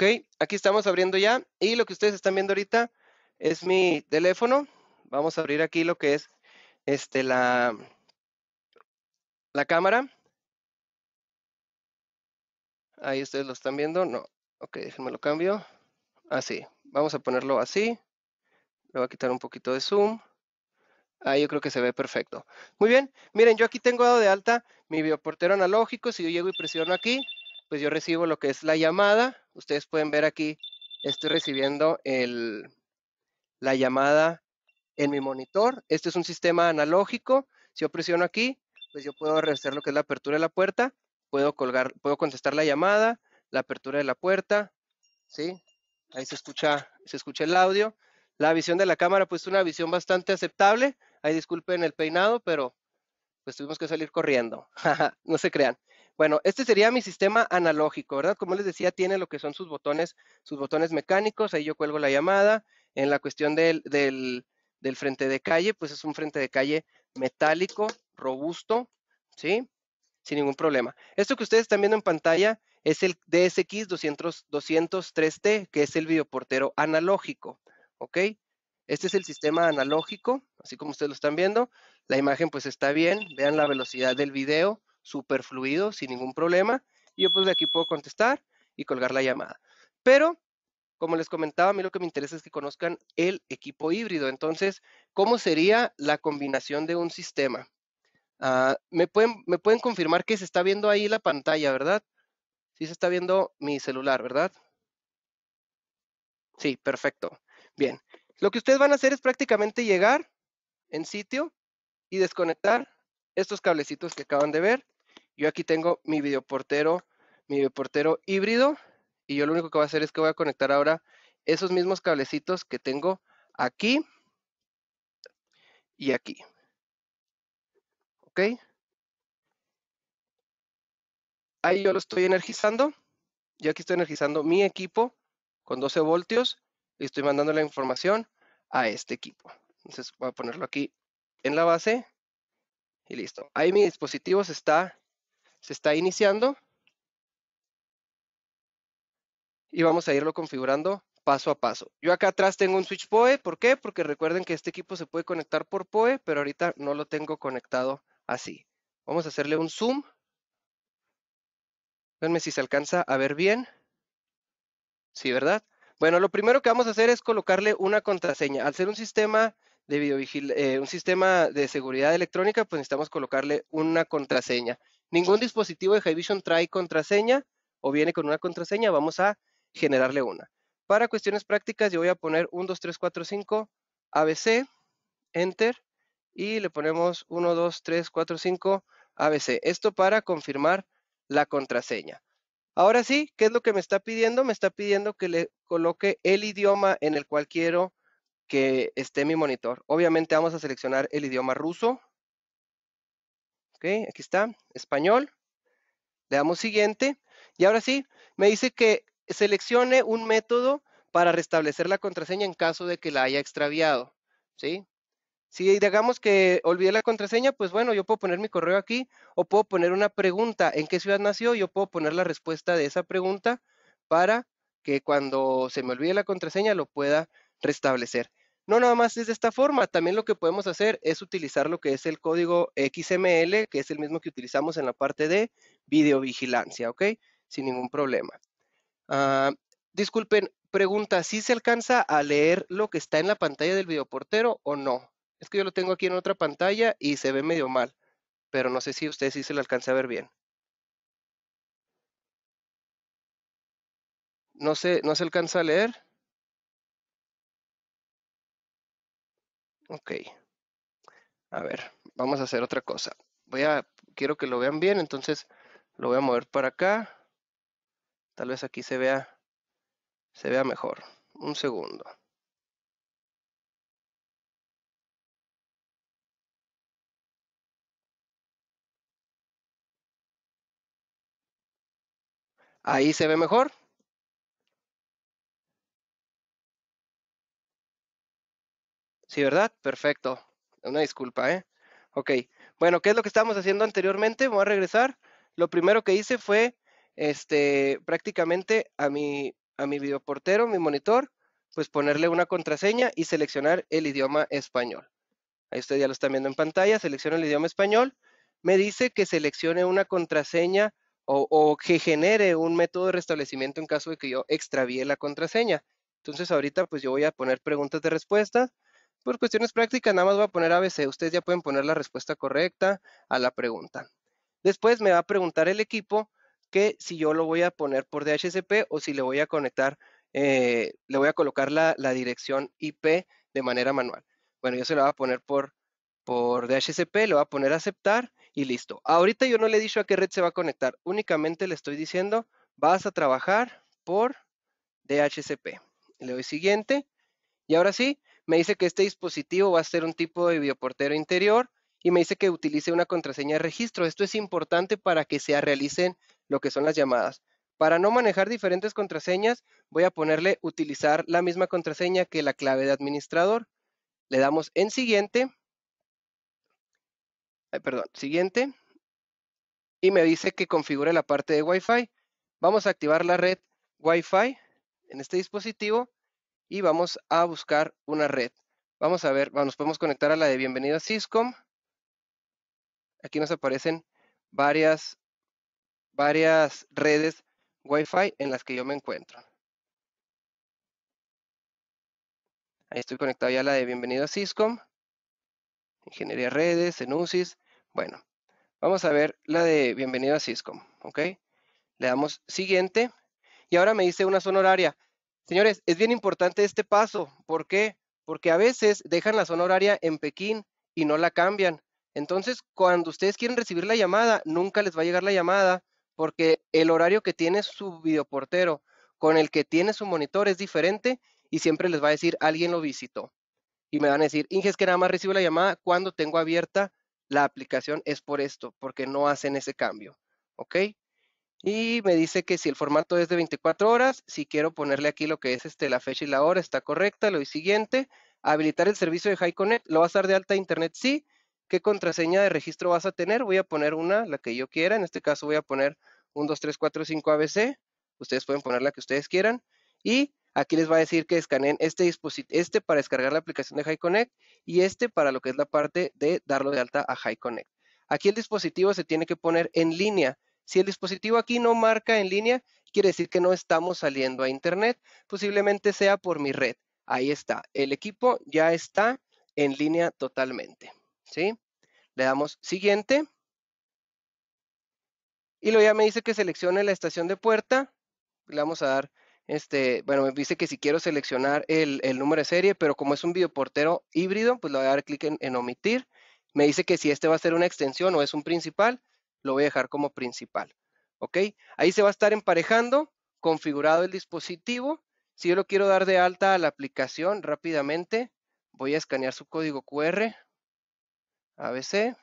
Ok, aquí estamos abriendo ya y lo que ustedes están viendo ahorita es mi teléfono. Vamos a abrir aquí lo que es este, la, la cámara. Ahí ustedes lo están viendo. No, ok, déjenme lo cambio. Así, ah, vamos a ponerlo así. Le voy a quitar un poquito de zoom. Ahí yo creo que se ve perfecto. Muy bien, miren, yo aquí tengo dado de alta mi bioportero analógico. Si yo llego y presiono aquí, pues yo recibo lo que es la llamada. Ustedes pueden ver aquí, estoy recibiendo la llamada en mi monitor. Este es un sistema analógico. Si yo presiono aquí, pues yo puedo regresar lo que es la apertura de la puerta. Puedo colgar, puedo contestar la llamada, la apertura de la puerta, ¿sí? Ahí se escucha, se escucha el audio. La visión de la cámara, pues una visión bastante aceptable. Ahí disculpen el peinado, pero pues tuvimos que salir corriendo. no se crean. Bueno, este sería mi sistema analógico, ¿verdad? Como les decía, tiene lo que son sus botones, sus botones mecánicos, ahí yo cuelgo la llamada. En la cuestión del, frente de calle, pues es un frente de calle metálico, robusto, ¿sí? Sin ningún problema. Esto que ustedes están viendo en pantalla es el DSX 200, 203T, que es el videoportero analógico, ¿ok? Este es el sistema analógico, así como ustedes lo están viendo. La imagen pues está bien, vean la velocidad del video, súper fluido, sin ningún problema. Y yo pues de aquí puedo contestar y colgar la llamada. Pero, como les comentaba, a mí lo que me interesa es que conozcan el equipo híbrido. Entonces, ¿cómo sería la combinación de un sistema? Ah, ¿me, pueden, me pueden confirmar que se está viendo ahí la pantalla, ¿verdad? Sí se está viendo mi celular, ¿verdad? Sí, perfecto. Bien. Lo que ustedes van a hacer es prácticamente llegar en sitio y desconectar estos cablecitos que acaban de ver yo aquí tengo mi videoportero, mi videoportero híbrido y yo lo único que voy a hacer es que voy a conectar ahora esos mismos cablecitos que tengo aquí y aquí. ¿Ok? Ahí yo lo estoy energizando. Yo aquí estoy energizando mi equipo con 12 voltios y estoy mandando la información a este equipo. Entonces voy a ponerlo aquí en la base y listo. Ahí mi dispositivo se está se está iniciando. Y vamos a irlo configurando paso a paso. Yo acá atrás tengo un switch PoE. ¿Por qué? Porque recuerden que este equipo se puede conectar por PoE, pero ahorita no lo tengo conectado así. Vamos a hacerle un zoom. Déjenme si se alcanza a ver bien. Sí, ¿verdad? Bueno, lo primero que vamos a hacer es colocarle una contraseña. Al ser un sistema de eh, un sistema de seguridad electrónica, pues necesitamos colocarle una contraseña. Ningún dispositivo de Vision trae contraseña o viene con una contraseña, vamos a generarle una. Para cuestiones prácticas yo voy a poner 1, 2, 3, 4, 5, ABC, Enter, y le ponemos 1, 2, 3, 4, 5, ABC. Esto para confirmar la contraseña. Ahora sí, ¿qué es lo que me está pidiendo? Me está pidiendo que le coloque el idioma en el cual quiero que esté mi monitor. Obviamente vamos a seleccionar el idioma ruso, Ok, aquí está, español. Le damos siguiente. Y ahora sí, me dice que seleccione un método para restablecer la contraseña en caso de que la haya extraviado. ¿Sí? Si digamos que olvidé la contraseña, pues bueno, yo puedo poner mi correo aquí o puedo poner una pregunta, ¿en qué ciudad nació? Yo puedo poner la respuesta de esa pregunta para que cuando se me olvide la contraseña lo pueda restablecer. No nada más es de esta forma, también lo que podemos hacer es utilizar lo que es el código XML, que es el mismo que utilizamos en la parte de videovigilancia, ¿ok? Sin ningún problema. Ah, disculpen, pregunta, ¿si ¿sí se alcanza a leer lo que está en la pantalla del videoportero o no? Es que yo lo tengo aquí en otra pantalla y se ve medio mal, pero no sé si usted sí se le alcanza a ver bien. No no se alcanza a leer. Ok. A ver, vamos a hacer otra cosa. Voy a, quiero que lo vean bien, entonces lo voy a mover para acá. Tal vez aquí se vea, se vea mejor. Un segundo. Ahí se ve mejor. Sí, ¿verdad? Perfecto. Una disculpa, ¿eh? Ok. Bueno, ¿qué es lo que estábamos haciendo anteriormente? Voy a regresar. Lo primero que hice fue este, prácticamente a mi, a mi videoportero, mi monitor, pues ponerle una contraseña y seleccionar el idioma español. Ahí ustedes ya lo están viendo en pantalla, selecciono el idioma español. Me dice que seleccione una contraseña o, o, que genere un método de restablecimiento en caso de que yo extravíe la contraseña. Entonces ahorita pues yo voy a poner preguntas de respuesta por cuestiones prácticas nada más voy a poner ABC. Ustedes ya pueden poner la respuesta correcta a la pregunta. Después me va a preguntar el equipo que si yo lo voy a poner por DHCP o si le voy a conectar, eh, le voy a colocar la, dirección IP de manera manual. Bueno, yo se lo voy a poner por, por DHCP, le voy a poner aceptar y listo. Ahorita yo no le he dicho a qué red se va a conectar, únicamente le estoy diciendo vas a trabajar por DHCP. Le doy siguiente y ahora sí, me dice que este dispositivo va a ser un tipo de bioportero interior y me dice que utilice una contraseña de registro. Esto es importante para que se realicen lo que son las llamadas. Para no manejar diferentes contraseñas, voy a ponerle utilizar la misma contraseña que la clave de administrador. Le damos en siguiente. perdón, siguiente. Y me dice que configure la parte de Wi-Fi. Vamos a activar la red Wi-Fi en este dispositivo y vamos a buscar una red. Vamos a ver, nos podemos conectar a la de bienvenido a cisco Aquí nos aparecen varias, varias redes Wi-Fi en las que yo me encuentro. Ahí estoy conectado ya a la de bienvenido a cisco Ingeniería redes, Enusis. Bueno, vamos a ver la de bienvenido a Syscom, Le damos siguiente y ahora me dice una zona horaria. Señores, es bien importante este paso. ¿Por qué? Porque a veces dejan la zona horaria en Pekín y no la cambian. Entonces, cuando ustedes quieren recibir la llamada, nunca les va a llegar la llamada porque el horario que tiene su videoportero con el que tiene su monitor es diferente y siempre les va a decir, alguien lo visitó. Y me van a decir, Inge, es que nada más recibo la llamada cuando tengo abierta la aplicación, es por esto, porque no hacen ese cambio. ¿Ok? Y me dice que si el formato es de 24 horas, si quiero ponerle aquí lo que es este, la fecha y la hora, está correcta, lo siguiente, habilitar el servicio de High lo vas a dar de alta a internet, sí, qué contraseña de registro vas a tener, voy a poner una, la que yo quiera, en este caso voy a poner 1, 2, 3, 4, 5 ABC, ustedes pueden poner la que ustedes quieran, y aquí les va a decir que escaneen este dispositivo, este para descargar la aplicación de High y este para lo que es la parte de darlo de alta a High Connect. Aquí el dispositivo se tiene que poner en línea, si el dispositivo aquí no marca en línea, quiere decir que no estamos saliendo a Internet, posiblemente sea por mi red. Ahí está, el equipo ya está en línea totalmente. ¿sí? Le damos siguiente. Y luego ya me dice que seleccione la estación de puerta. Le vamos a dar, este, bueno, me dice que si quiero seleccionar el, número de serie, pero como es un videoportero híbrido, pues le voy a dar clic en omitir. Me dice que si este va a ser una extensión o es un principal, lo voy a dejar como principal. ¿Ok? Ahí se va a estar emparejando, configurado el dispositivo. Si yo lo quiero dar de alta a la aplicación rápidamente, voy a escanear su código QR, ABC,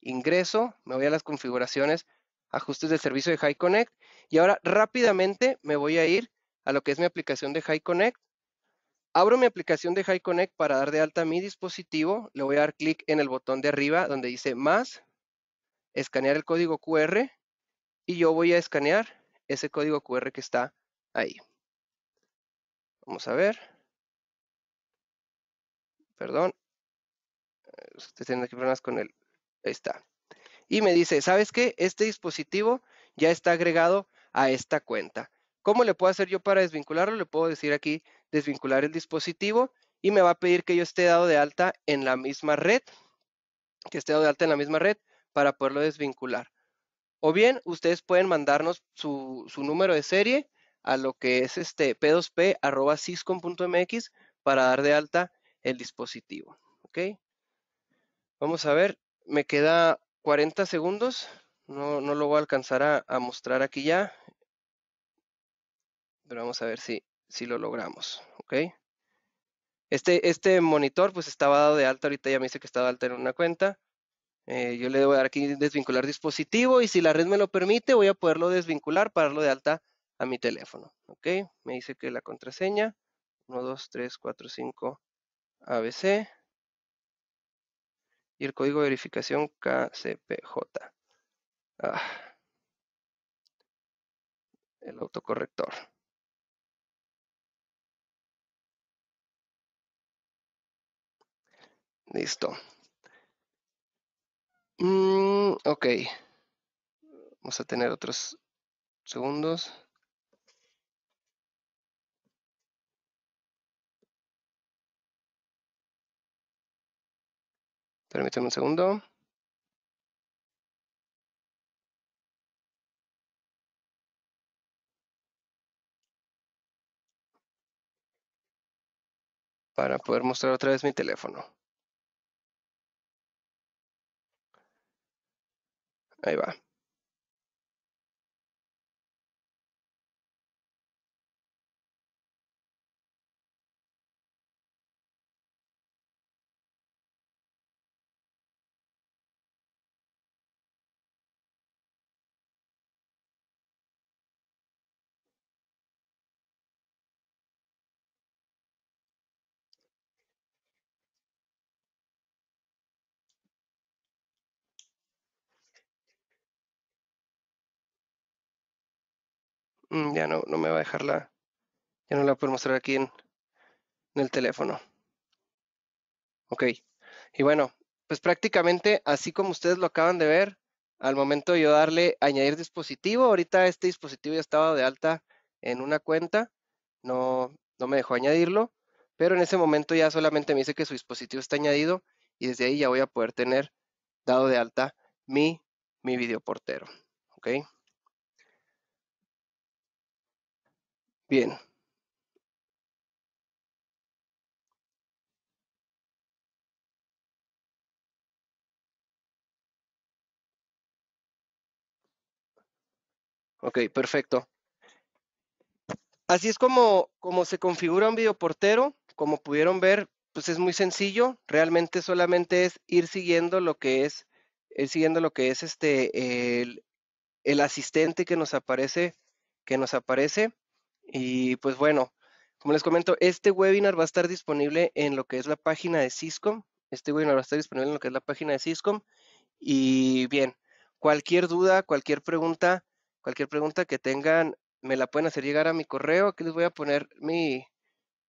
ingreso, me voy a las configuraciones, ajustes del servicio de HiConnect, y ahora rápidamente me voy a ir a lo que es mi aplicación de HiConnect, Abro mi aplicación de HiConnect para dar de alta mi dispositivo, le voy a dar clic en el botón de arriba donde dice más escanear el código QR y yo voy a escanear ese código QR que está ahí. Vamos a ver. Perdón. ustedes eh, tienen aquí problemas con el... Ahí está. Y me dice, ¿sabes qué? Este dispositivo ya está agregado a esta cuenta. ¿Cómo le puedo hacer yo para desvincularlo? Le puedo decir aquí, desvincular el dispositivo y me va a pedir que yo esté dado de alta en la misma red, que esté dado de alta en la misma red para poderlo desvincular. O bien, ustedes pueden mandarnos su, número de serie a lo que es este p 2 pciscommx para dar de alta el dispositivo. ¿Ok? Vamos a ver, me queda 40 segundos. No, lo voy a alcanzar a, mostrar aquí ya. Pero vamos a ver si, si lo logramos. ¿Ok? Este, este monitor pues estaba dado de alta, ahorita ya me dice que estaba de alta en una cuenta. Eh, yo le voy a dar aquí desvincular dispositivo y si la red me lo permite, voy a poderlo desvincular para darlo de alta a mi teléfono. ¿Ok? Me dice que la contraseña 1, 2, 3, 4, 5, ABC y el código de verificación KCPJ. Ah, el autocorrector. Listo. Mm, ok. Vamos a tener otros segundos. Permítame un segundo. Para poder mostrar otra vez mi teléfono. Ahí va. Mm, ya no, me va a la... Ya no la puedo mostrar aquí en, el teléfono. Ok. Y bueno, pues prácticamente así como ustedes lo acaban de ver, al momento de yo darle añadir dispositivo, ahorita este dispositivo ya estaba de alta en una cuenta, no, no me dejó añadirlo, pero en ese momento ya solamente me dice que su dispositivo está añadido y desde ahí ya voy a poder tener dado de alta mi, mi videoportero ¿okay? Bien. Ok, perfecto. Así es como, como se configura un videoportero. Como pudieron ver, pues es muy sencillo. Realmente solamente es ir siguiendo lo que es, eh, siguiendo lo que es este el, el asistente que nos aparece, que nos aparece. Y pues bueno, como les comento, este webinar va a estar disponible en lo que es la página de Cisco. Este webinar va a estar disponible en lo que es la página de Cisco. Y bien, cualquier duda, cualquier pregunta, cualquier pregunta que tengan, me la pueden hacer llegar a mi correo. Aquí les voy a poner mi,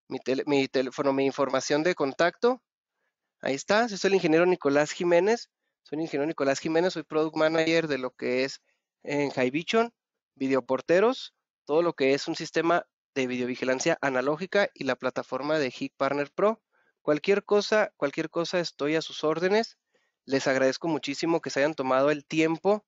mi, teléfono, mi información de contacto. Ahí está. Yo soy el ingeniero Nicolás Jiménez. Soy el ingeniero Nicolás Jiménez, soy product manager de lo que es en Hibichon, videoporteros todo lo que es un sistema de videovigilancia analógica y la plataforma de Geek Partner Pro. Cualquier cosa, cualquier cosa estoy a sus órdenes. Les agradezco muchísimo que se hayan tomado el tiempo.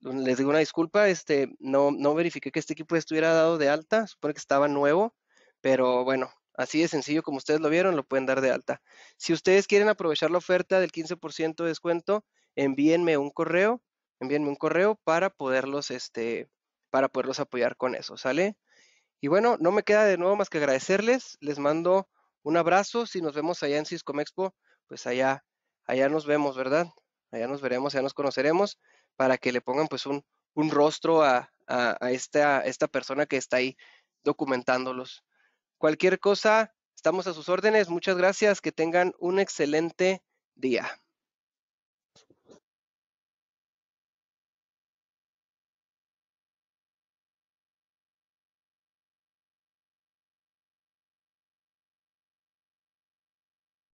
Les digo una disculpa, este, no, no verifiqué que este equipo estuviera dado de alta, supone que estaba nuevo, pero bueno, así de sencillo como ustedes lo vieron, lo pueden dar de alta. Si ustedes quieren aprovechar la oferta del 15% de descuento, envíenme un correo, envíenme un correo para poderlos este, para poderlos apoyar con eso, ¿sale? Y bueno, no me queda de nuevo más que agradecerles, les mando un abrazo, si nos vemos allá en Cisco Expo, pues allá, allá nos vemos, ¿verdad? Allá nos veremos, allá nos conoceremos, para que le pongan pues un, rostro a esta persona que está ahí documentándolos. Cualquier cosa, estamos a sus órdenes, muchas gracias, que tengan un excelente día.